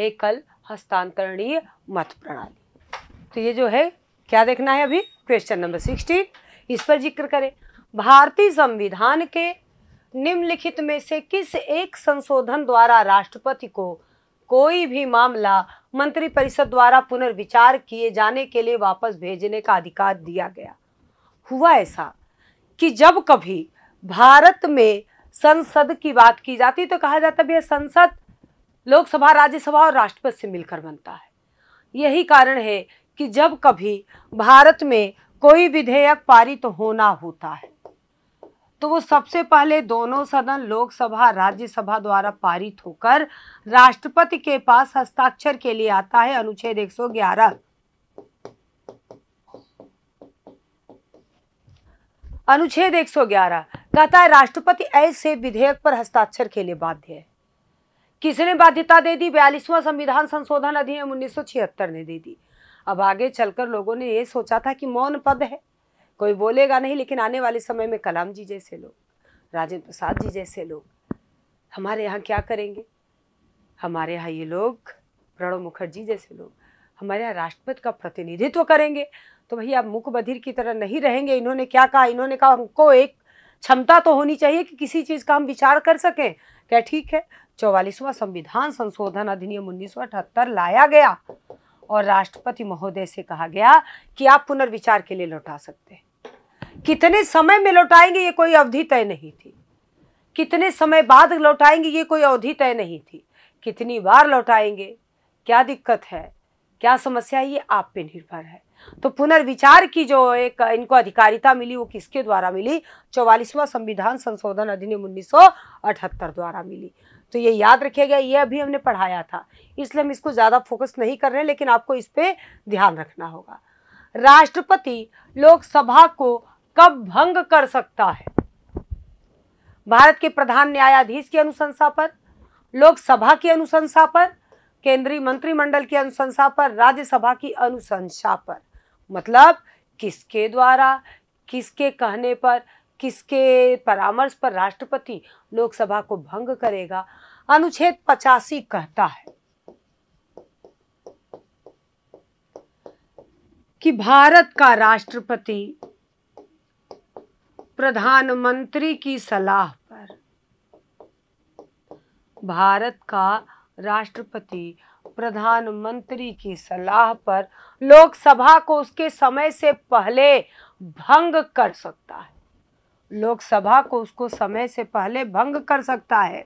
एकल हस्तांतरणीय मत प्रणाली तो ये जो है क्या देखना है अभी क्वेश्चन नंबर सिक्सटीन इस पर जिक्र करें भारतीय संविधान के निम्नलिखित में से किस एक संशोधन द्वारा राष्ट्रपति को कोई भी मामला मंत्रिपरिषद द्वारा पुनर्विचार किए जाने के लिए वापस भेजने का अधिकार दिया गया हुआ ऐसा कि जब कभी भारत में संसद की बात की जाती तो कहा जाता भैया संसद लोकसभा राज्यसभा और राष्ट्रपति से मिलकर बनता है यही कारण है कि जब कभी भारत में कोई विधेयक पारित तो होना होता है तो वो सबसे पहले दोनों सदन लोकसभा राज्यसभा द्वारा पारित होकर राष्ट्रपति के पास हस्ताक्षर के लिए आता है अनुच्छेद 111 अनुच्छेद 111 कहता है राष्ट्रपति ऐसे विधेयक पर हस्ताक्षर के लिए बाध्य है किसने बाध्यता दे दी बयालीसवां संविधान संशोधन अधिनियम उन्नीस ने दे दी अब आगे चलकर लोगों ने ये सोचा था कि मौन पद है कोई बोलेगा नहीं लेकिन आने वाले समय में कलाम जी जैसे लोग राजेंद्र प्रसाद जी जैसे लोग हमारे यहाँ क्या करेंगे हमारे यहाँ ये लोग प्रणब मुखर्जी जैसे लोग हमारे यहाँ राष्ट्रपति का प्रतिनिधित्व करेंगे तो भैया आप मुख बधिर की तरह नहीं रहेंगे इन्होंने क्या कहा इन्होंने कहा हमको एक क्षमता तो होनी चाहिए कि किसी चीज़ का हम विचार कर सकें क्या ठीक है चौवालीसवा संविधान संशोधन अधिनियम उन्नीस लाया गया और राष्ट्रपति महोदय से कहा गया कि आप पुनर्विचार के लिए लौटा सकते हैं कितने समय में लौटाएंगे ये कोई अवधि तय नहीं थी कितने समय बाद लौटाएंगे ये कोई अवधि तय नहीं थी कितनी बार लौटाएंगे क्या दिक्कत है क्या समस्या है ये आप पे निर्भर है तो पुनर्विचार की जो एक इनको अधिकारिता मिली वो किसके द्वारा मिली चौवालीसवां संविधान संशोधन अधिनियम उन्नीस द्वारा मिली तो ये याद रखिएगा ये अभी हमने पढ़ाया था इसलिए हम इसको ज़्यादा फोकस नहीं कर रहे हैं लेकिन आपको इस पर ध्यान रखना होगा राष्ट्रपति लोकसभा को कब भंग कर सकता है भारत के प्रधान न्यायाधीश की अनुशंसा पर लोकसभा की अनुशंसा पर केंद्रीय मंत्रिमंडल की अनुशंसा पर राज्यसभा की अनुशंसा पर मतलब किसके द्वारा किसके कहने पर किसके परामर्श पर राष्ट्रपति लोकसभा को भंग करेगा अनुच्छेद पचासी कहता है कि भारत का राष्ट्रपति प्रधानमंत्री की सलाह पर भारत का राष्ट्रपति प्रधानमंत्री की सलाह पर लोकसभा को उसके समय से पहले भंग कर सकता है लोकसभा को उसको समय से पहले भंग कर सकता है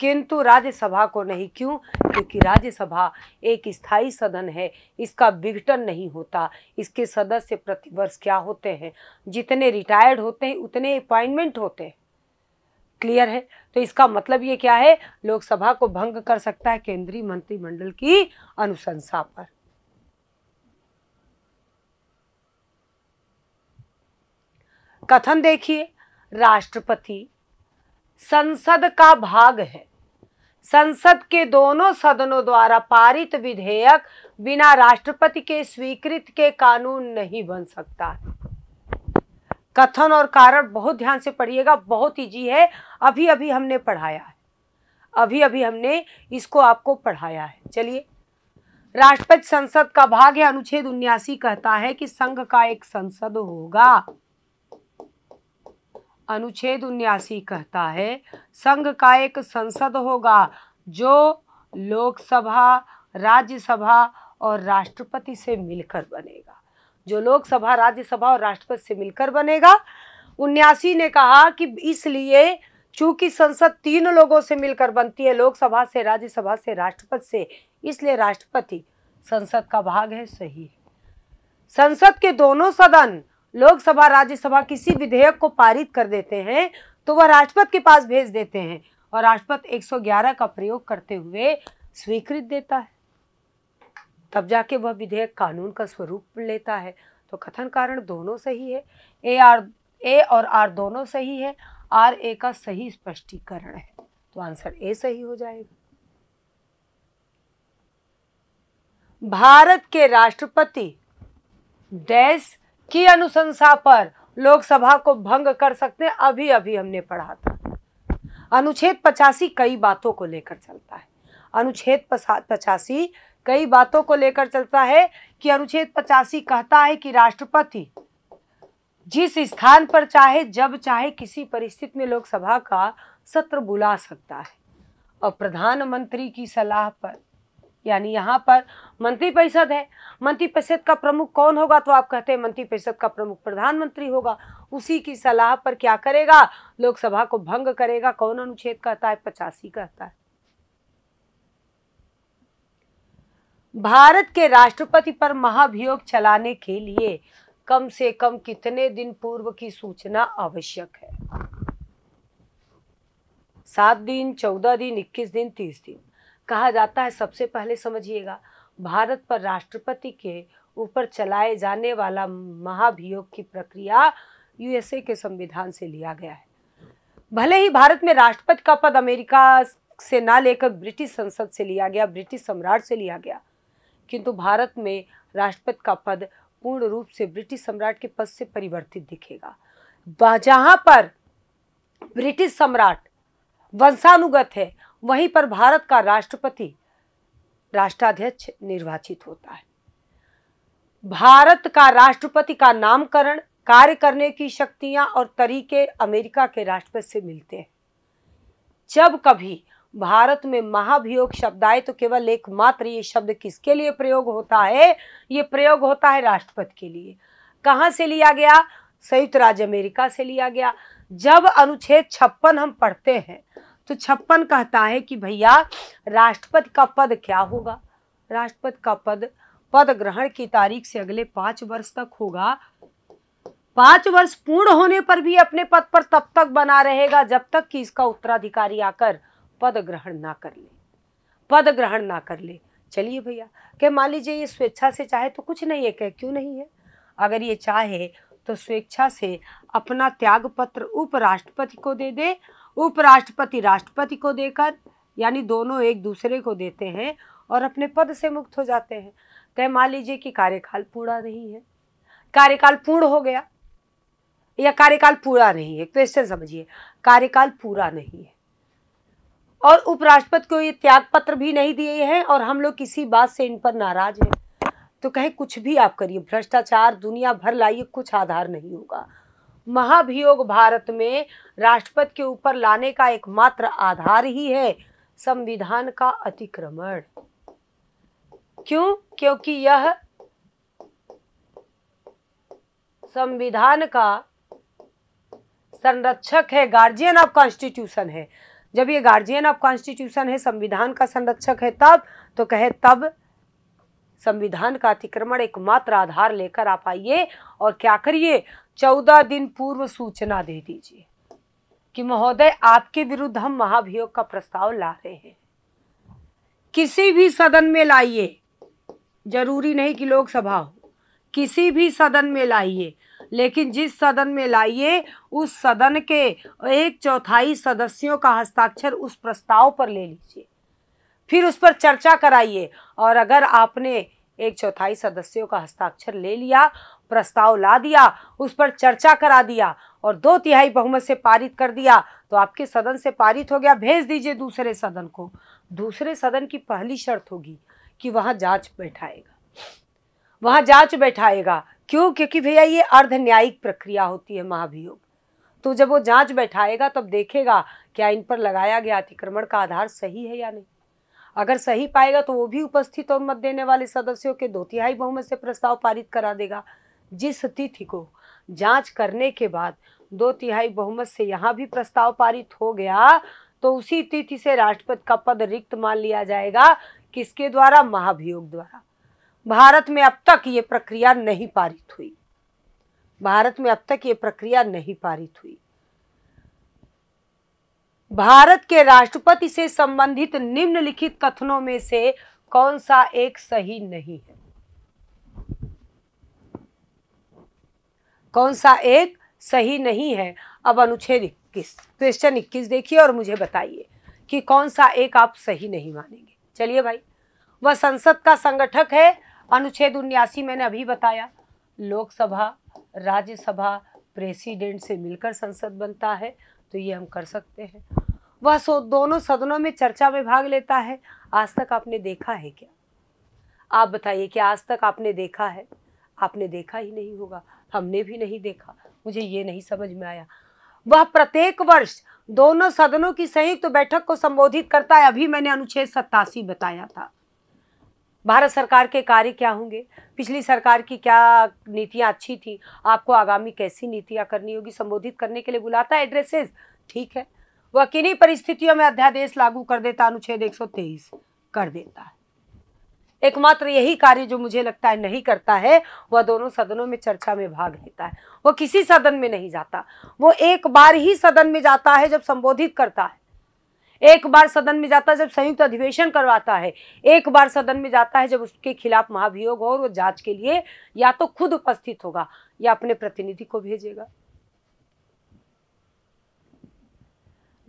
किंतु राज्यसभा को नहीं क्यों क्योंकि राज्यसभा एक स्थायी सदन है इसका विघटन नहीं होता इसके सदस्य प्रतिवर्ष क्या होते हैं जितने रिटायर्ड होते हैं उतने अपॉइंटमेंट होते हैं क्लियर है तो इसका मतलब ये क्या है लोकसभा को भंग कर सकता है केंद्रीय मंत्रिमंडल की अनुशंसा पर कथन देखिए राष्ट्रपति संसद का भाग है संसद के दोनों सदनों द्वारा पारित विधेयक बिना राष्ट्रपति के स्वीकृत के कानून नहीं बन सकता है कथन और कारण बहुत ध्यान से पढ़िएगा बहुत ईजी है अभी अभी हमने पढ़ाया है अभी अभी हमने इसको आपको पढ़ाया है चलिए राष्ट्रपति संसद का भाग है अनुच्छेद उन्यासी कहता है कि संघ का एक संसद होगा अनुच्छेद उन्यासी कहता है संघ का एक संसद होगा जो लोकसभा राज्यसभा और राष्ट्रपति से मिलकर बनेगा जो लोकसभा राज्यसभा और राष्ट्रपति से मिलकर बनेगा उन्यासी ने कहा कि इसलिए चूंकि संसद तीन लोगों से मिलकर बनती है लोकसभा से राज्यसभा से राष्ट्रपति से इसलिए राष्ट्रपति संसद का भाग है सही है संसद के दोनों सदन लोकसभा राज्यसभा किसी विधेयक को पारित कर देते हैं तो वह राष्ट्रपति के पास भेज देते हैं और राष्ट्रपति 111 का प्रयोग करते हुए स्वीकृत देता है तब जाके वह विधेयक कानून का स्वरूप लेता है तो कथन कारण दोनों सही है ए आर ए और आर दोनों सही है आर ए का सही स्पष्टीकरण है तो आंसर ए सही हो जाएगा भारत के राष्ट्रपति देश की अनुशंसा पर लोकसभा को भंग कर सकते हैं अभी अभी हमने पढ़ा था अनुच्छेद पचासी कई बातों को लेकर चलता है अनुच्छेद पचासी कई बातों को लेकर चलता है कि अनुच्छेद पचासी कहता है कि राष्ट्रपति जिस स्थान पर चाहे जब चाहे किसी परिस्थिति में लोकसभा का सत्र बुला सकता है और प्रधानमंत्री की सलाह पर यानी यहाँ पर मंत्री परिषद है मंत्री परिषद का प्रमुख कौन होगा तो आप कहते हैं मंत्री परिषद का प्रमुख प्रधानमंत्री होगा उसी की सलाह पर क्या करेगा लोकसभा को भंग करेगा कौन अनुच्छेद कहता है पचासी कहता है भारत के राष्ट्रपति पर महाभियोग चलाने के लिए कम से कम कितने दिन पूर्व की सूचना आवश्यक है सात दिन चौदह दिन इक्कीस दिन तीस दिन कहा जाता है सबसे पहले समझिएगा भारत पर राष्ट्रपति के ऊपर चलाए जाने वाला महाभियोग की प्रक्रिया यूएसए के संविधान से लिया गया है भले ही भारत में राष्ट्रपति का पद अमेरिका से ना लेकर ब्रिटिश संसद से लिया गया ब्रिटिश सम्राट से लिया गया किंतु भारत में राष्ट्रपति का पद पूर्ण रूप से ब्रिटिश सम्राट के पद से परिवर्तित दिखेगा जहां पर ब्रिटिश सम्राट वंशानुगत है वहीं पर भारत का राष्ट्रपति राष्ट्राध्यक्ष निर्वाचित होता है भारत का राष्ट्रपति का नामकरण कार्य करने की शक्तियां और तरीके अमेरिका के राष्ट्रपति से मिलते हैं जब कभी भारत में महाभियोग शब्द आए तो केवल एकमात्र ये शब्द किसके लिए प्रयोग होता है ये प्रयोग होता है राष्ट्रपति के लिए कहाँ से लिया गया संयुक्त राज्य अमेरिका से लिया गया जब अनुच्छेद छप्पन हम पढ़ते हैं तो छप्पन कहता है कि भैया राष्ट्रपति का पद क्या होगा राष्ट्रपति का पद पद ग्रहण की तारीख से अगले पांच वर्ष तक होगा पाँच वर्ष पूर्ण होने पर भी अपने पद पर तब तक बना रहेगा जब तक कि इसका उत्तराधिकारी आकर पद ग्रहण ना कर ले पद ग्रहण ना कर ले चलिए भैया क्या मान लीजिए ये स्वेच्छा से चाहे तो कुछ नहीं है कह क्यों नहीं है अगर ये चाहे तो स्वेच्छा से अपना त्याग पत्र उपराष्ट्रपति को दे दे उपराष्ट्रपति राष्ट्रपति को देकर यानी दोनों एक दूसरे को देते हैं और अपने पद से मुक्त हो जाते हैं कह मान लीजिए कि कार्यकाल पूरा नहीं है कार्यकाल पूर्ण हो गया या कार्यकाल पूरा नहीं है क्वेश्चन समझिए कार्यकाल पूरा नहीं है और उपराष्ट्रपति को ये त्याग पत्र भी नहीं दिए हैं और हम लोग किसी बात से इन पर नाराज हैं तो कहे कुछ भी आप करिए भ्रष्टाचार दुनिया भर लाइए कुछ आधार नहीं होगा महाभियोग भारत में राष्ट्रपति के ऊपर लाने का एकमात्र आधार ही है संविधान का अतिक्रमण क्यों क्योंकि यह संविधान का संरक्षक है गार्जियन ऑफ कॉन्स्टिट्यूशन है जब ये गार्जियन ऑफ कॉन्स्टिट्यूशन है संविधान का संरक्षक है तब तो कहे तब संविधान का अतिक्रमण एकमात्र आधार लेकर आप आइए और क्या करिए चौदह दिन पूर्व सूचना दे दीजिए कि महोदय आपके विरुद्ध हम महाभियोग का प्रस्ताव ला रहे हैं किसी भी सदन में लाइए जरूरी नहीं कि लोकसभा हो किसी भी सदन में लाइए लेकिन जिस सदन में लाइए उस सदन के एक चौथाई सदस्यों का हस्ताक्षर उस प्रस्ताव पर ले लीजिए फिर उस पर चर्चा कराइए और अगर आपने एक चौथाई सदस्यों का हस्ताक्षर ले लिया प्रस्ताव ला दिया उस पर चर्चा करा दिया और दो तिहाई बहुमत से पारित कर दिया तो आपके सदन से पारित हो गया भेज दीजिए दूसरे सदन को दूसरे सदन की पहली शर्त होगी कि वहाँ जांच बैठाएगा वहाँ जांच बैठाएगा क्यों क्योंकि भैया ये अर्ध न्यायिक प्रक्रिया होती है महाभियोग तो जब वो जांच बैठाएगा तब देखेगा क्या इन पर लगाया गया अतिक्रमण का आधार सही है या नहीं अगर सही पाएगा तो वो भी उपस्थित और मत देने वाले सदस्यों के दो तिहाई बहुमत से प्रस्ताव पारित करा देगा जिस तिथि को जांच करने के बाद दो तिहाई बहुमत से यहाँ भी प्रस्ताव पारित हो गया तो उसी तिथि से राष्ट्रपति का पद रिक्त मान लिया जाएगा किसके द्वारा महाभियोग द्वारा भारत में अब तक ये प्रक्रिया नहीं पारित हुई भारत में अब तक ये प्रक्रिया नहीं पारित हुई भारत के राष्ट्रपति से संबंधित निम्नलिखित कथनों में से कौन सा एक सही नहीं है कौन सा एक सही नहीं है अब अनुच्छेद इक्कीस क्वेश्चन इक्कीस देखिए और मुझे बताइए कि कौन सा एक आप सही नहीं मानेंगे चलिए भाई वह संसद का संगठक है अनुच्छेद उन्यासी मैंने अभी बताया लोकसभा राज्यसभा प्रेसिडेंट से मिलकर संसद बनता है तो ये हम कर सकते हैं वह सो दोनों सदनों में चर्चा में भाग लेता है आज तक आपने देखा है क्या आप बताइए कि आज तक आपने देखा है आपने देखा ही नहीं होगा हमने भी नहीं देखा मुझे ये नहीं समझ में आया वह प्रत्येक वर्ष दोनों सदनों की संयुक्त तो बैठक को संबोधित करता है अभी मैंने अनुच्छेद सत्तासी बताया था भारत सरकार के कार्य क्या होंगे पिछली सरकार की क्या नीतियाँ अच्छी थी आपको आगामी कैसी नीतियाँ करनी होगी संबोधित करने के लिए बुलाता है एड्रेसेस ठीक है वह किन्हीं परिस्थितियों में अध्यादेश लागू कर देता अनुच्छेद एक कर देता है एकमात्र यही कार्य जो मुझे लगता है नहीं करता है वह दोनों सदनों में चर्चा में भाग लेता है वह किसी सदन में नहीं जाता वो एक बार ही सदन में जाता है जब संबोधित करता है एक बार सदन में जाता है जब संयुक्त अधिवेशन करवाता है एक बार सदन में जाता है जब उसके खिलाफ महाभियोग हो और वो जांच के लिए या तो खुद उपस्थित होगा या अपने प्रतिनिधि को भेजेगा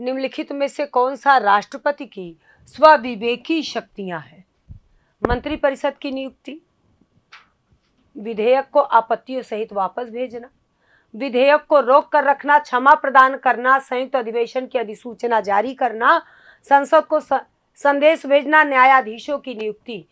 निम्नलिखित में से कौन सा राष्ट्रपति की स्विवेकी शक्तियां हैं मंत्रिपरिषद की नियुक्ति विधेयक को आपत्तियों सहित वापस भेजना विधेयक को रोक कर रखना क्षमा प्रदान करना संयुक्त अधिवेशन की अधिसूचना जारी करना संसद को संदेश भेजना न्यायाधीशों की नियुक्ति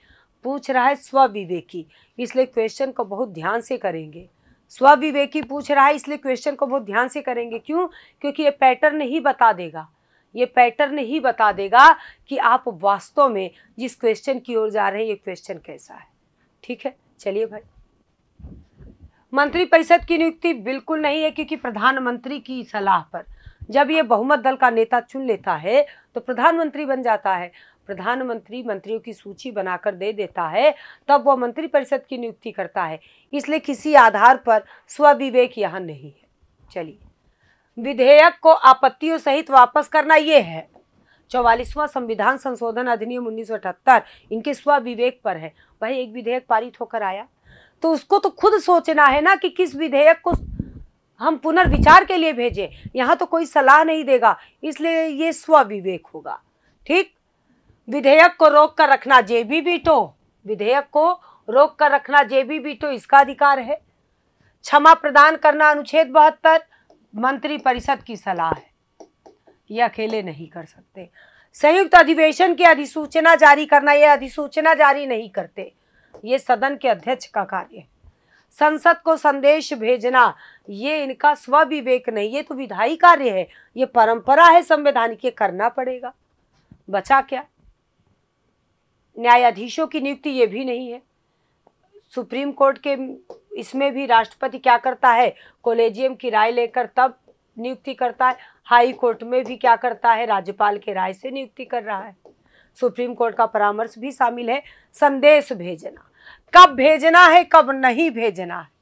पूछ रहा है स्वविवेकी इसलिए क्वेश्चन को बहुत ध्यान से करेंगे स्वविवेकी पूछ रहा है इसलिए क्वेश्चन को बहुत ध्यान से करेंगे क्यों क्योंकि ये पैटर्न ही बता देगा ये पैटर्न ही बता देगा कि आप वास्तव में जिस क्वेश्चन की ओर जा रहे हैं ये क्वेश्चन कैसा है ठीक है चलिए भाई मंत्री परिषद की नियुक्ति बिल्कुल नहीं है क्योंकि प्रधानमंत्री की सलाह पर जब ये बहुमत दल का नेता चुन लेता है तो प्रधानमंत्री बन जाता है प्रधानमंत्री मंत्रियों की सूची बनाकर दे देता है तब वह मंत्री परिषद की नियुक्ति करता है इसलिए किसी आधार पर स्वविवेक यहाँ नहीं है चलिए विधेयक को आपत्तियों सहित वापस करना ये है चौवालीसवां संविधान संशोधन अधिनियम उन्नीस इनके स्वविवेक पर है भाई एक विधेयक पारित होकर आया तो उसको तो खुद सोचना है ना कि किस विधेयक को हम पुनर्विचार के लिए भेजें यहाँ तो कोई सलाह नहीं देगा इसलिए ये स्वविवेक होगा ठीक विधेयक को रोक कर रखना जेबी बीटो विधेयक को रोक कर रखना जेबी बीटो इसका अधिकार है क्षमा प्रदान करना अनुच्छेद बहत्तर मंत्री परिषद की सलाह है ये अकेले नहीं कर सकते संयुक्त अधिवेशन की अधिसूचना जारी करना यह अधिसूचना जारी नहीं करते ये सदन के अध्यक्ष का कार्य है संसद को संदेश भेजना ये इनका स्वविवेक नहीं ये तो विधायी कार्य है ये परंपरा है संवैधानिक के करना पड़ेगा बचा क्या न्यायाधीशों की नियुक्ति ये भी नहीं है सुप्रीम कोर्ट के इसमें भी राष्ट्रपति क्या करता है कोलेजियम की राय लेकर तब नियुक्ति करता है हाई कोर्ट में भी क्या करता है राज्यपाल के राय से नियुक्ति कर रहा है सुप्रीम कोर्ट का परामर्श भी शामिल है संदेश भेजना कब भेजना है कब नहीं भेजना है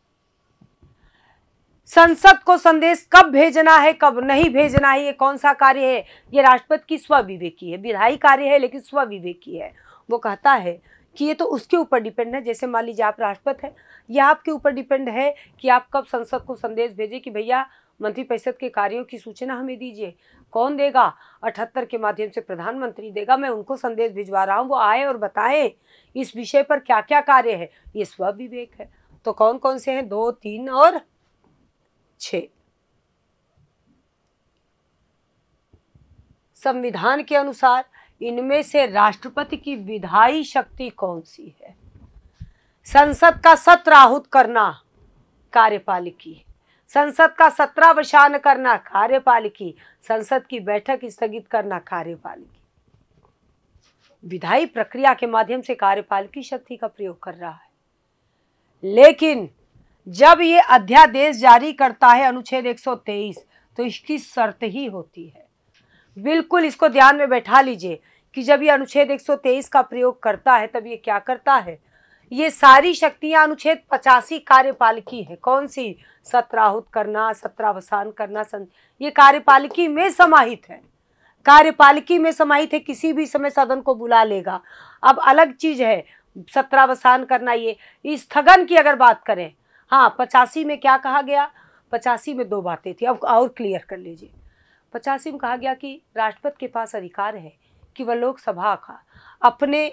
संसद को संदेश कब भेजना है कब नहीं भेजना है ये कौन सा कार्य है ये राष्ट्रपति की स्विवेकी है विधायी कार्य है लेकिन विवेकी है वो कहता है कि ये तो उसके ऊपर डिपेंड है जैसे मान लीजिए आप राष्ट्रपति हैं यह आपके ऊपर डिपेंड है कि आप कब संसद को संदेश भेजें कि भैया मंत्रिपरिषद के कार्यों की सूचना हमें दीजिए कौन देगा अठहत्तर के माध्यम से प्रधानमंत्री देगा मैं उनको संदेश भिजवा रहा हूँ वो आए और बताएं इस विषय पर क्या क्या कार्य है ये स्वविवेक है तो कौन कौन से हैं दो तीन और छ संविधान के अनुसार इनमें से राष्ट्रपति की विधायी शक्ति कौन सी है संसद का सत्र आहूत करना कार्यपालिकी है संसद का सत्रह करना कार्यपालिकी संसद की बैठक स्थगित करना कार्यपालिकी विधायी प्रक्रिया के माध्यम से कार्यपालिकी शक्ति का प्रयोग कर रहा है लेकिन जब ये अध्यादेश जारी करता है अनुच्छेद 123 तो इसकी शर्त ही होती है बिल्कुल इसको ध्यान में बैठा लीजिए कि जब ये अनुच्छेद 123 का प्रयोग करता है तब ये क्या करता है ये सारी शक्तियां अनुच्छेद पचासी कार्यपालिकी है कौन सी सत्राहुत करना सत्रावसान करना सं... ये कार्यपालिकी में समाहित है कार्यपालिकी में समाहित है किसी भी समय सदन को बुला लेगा अब अलग चीज है सत्रावसान करना ये स्थगन की अगर बात करें हाँ पचासी में क्या कहा गया पचासी में दो बातें थी अब और क्लियर कर लीजिए पचासी में कहा गया कि राष्ट्रपति के पास अधिकार है कि वह लोकसभा का अपने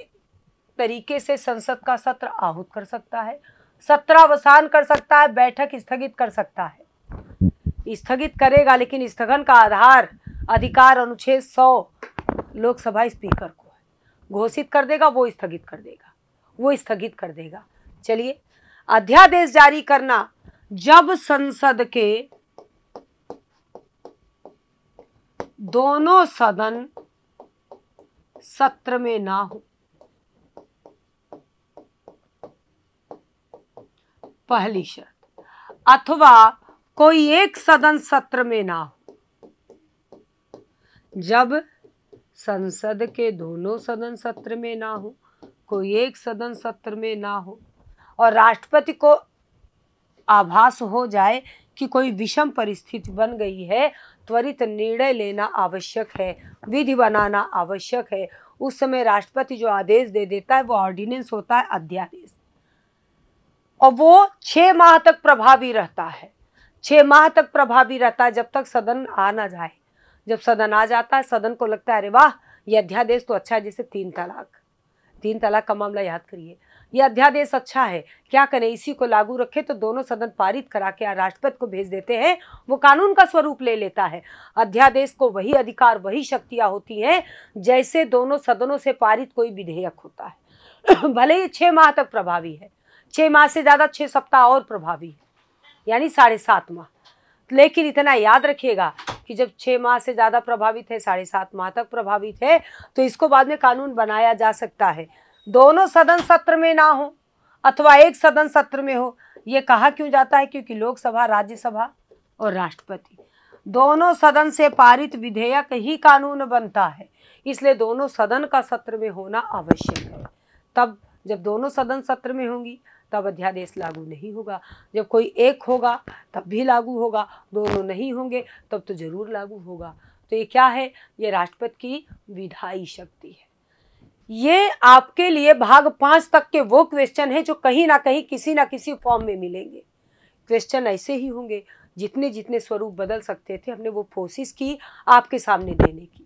तरीके से संसद का सत्र आहूत कर सकता है सत्रावसान कर सकता है बैठक स्थगित कर सकता है स्थगित करेगा लेकिन स्थगन का आधार अधिकार अनुच्छेद सौ लोकसभा स्पीकर को है घोषित कर देगा वो स्थगित कर देगा वो स्थगित कर देगा चलिए अध्यादेश जारी करना जब संसद के दोनों सदन सत्र में ना हो पहली शर्त अथवा कोई एक सदन सत्र में ना हो जब संसद के दोनों सदन सत्र में ना हो कोई एक सदन सत्र में ना हो और राष्ट्रपति को आभास हो जाए कि कोई विषम परिस्थिति बन गई है त्वरित निर्णय लेना आवश्यक है विधि बनाना आवश्यक है उस समय राष्ट्रपति जो आदेश दे देता है वो ऑर्डिनेंस होता है अध्यादेश और वो छः माह तक प्रभावी रहता है छः माह तक प्रभावी रहता है जब तक सदन आ ना जाए जब सदन आ जाता है सदन को लगता है अरे वाह ये अध्यादेश तो अच्छा है जैसे तीन तलाक तीन तलाक का मामला याद करिए ये अध्यादेश अच्छा है क्या करें इसी को लागू रखें तो दोनों सदन पारित करा के राष्ट्रपति को भेज देते हैं वो कानून का स्वरूप ले लेता है अध्यादेश को वही अधिकार वही शक्तियां होती हैं जैसे दोनों सदनों से पारित कोई विधेयक होता है <clears throat> भले ही छह माह तक प्रभावी है छह माह से ज़्यादा छह सप्ताह और प्रभावी है यानी साढ़े सात माह लेकिन इतना याद रखिएगा कि जब छह माह से ज़्यादा प्रभावित है साढ़े सात माह तक प्रभावित है तो इसको बाद में कानून बनाया जा सकता है दोनों सदन सत्र में ना हो अथवा एक सदन सत्र में हो यह कहा क्यों जाता है क्योंकि लोकसभा राज्यसभा और राष्ट्रपति दोनों सदन से पारित विधेयक ही कानून बनता है इसलिए दोनों सदन का सत्र में होना आवश्यक है तब जब दोनों सदन सत्र में होंगी तब अध्यादेश लागू नहीं होगा जब कोई एक होगा तब भी लागू होगा दोनों नहीं होंगे तब तो ज़रूर लागू होगा तो ये क्या है ये राष्ट्रपति की विधायी शक्ति है ये आपके लिए भाग पाँच तक के वो क्वेश्चन हैं जो कहीं ना कहीं किसी ना किसी फॉर्म में मिलेंगे क्वेश्चन ऐसे ही होंगे जितने जितने स्वरूप बदल सकते थे हमने वो कोशिश की आपके सामने देने की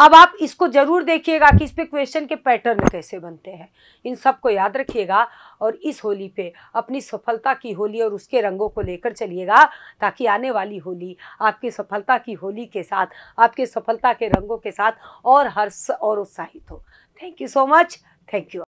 अब आप इसको जरूर देखिएगा कि इस पे क्वेश्चन के पैटर्न कैसे बनते हैं इन सब को याद रखिएगा और इस होली पे अपनी सफलता की होली और उसके रंगों को लेकर चलिएगा ताकि आने वाली होली आपकी सफलता की होली के साथ आपके सफलता के रंगों के साथ और हर्ष और उत्साहित हो thank you so much thank you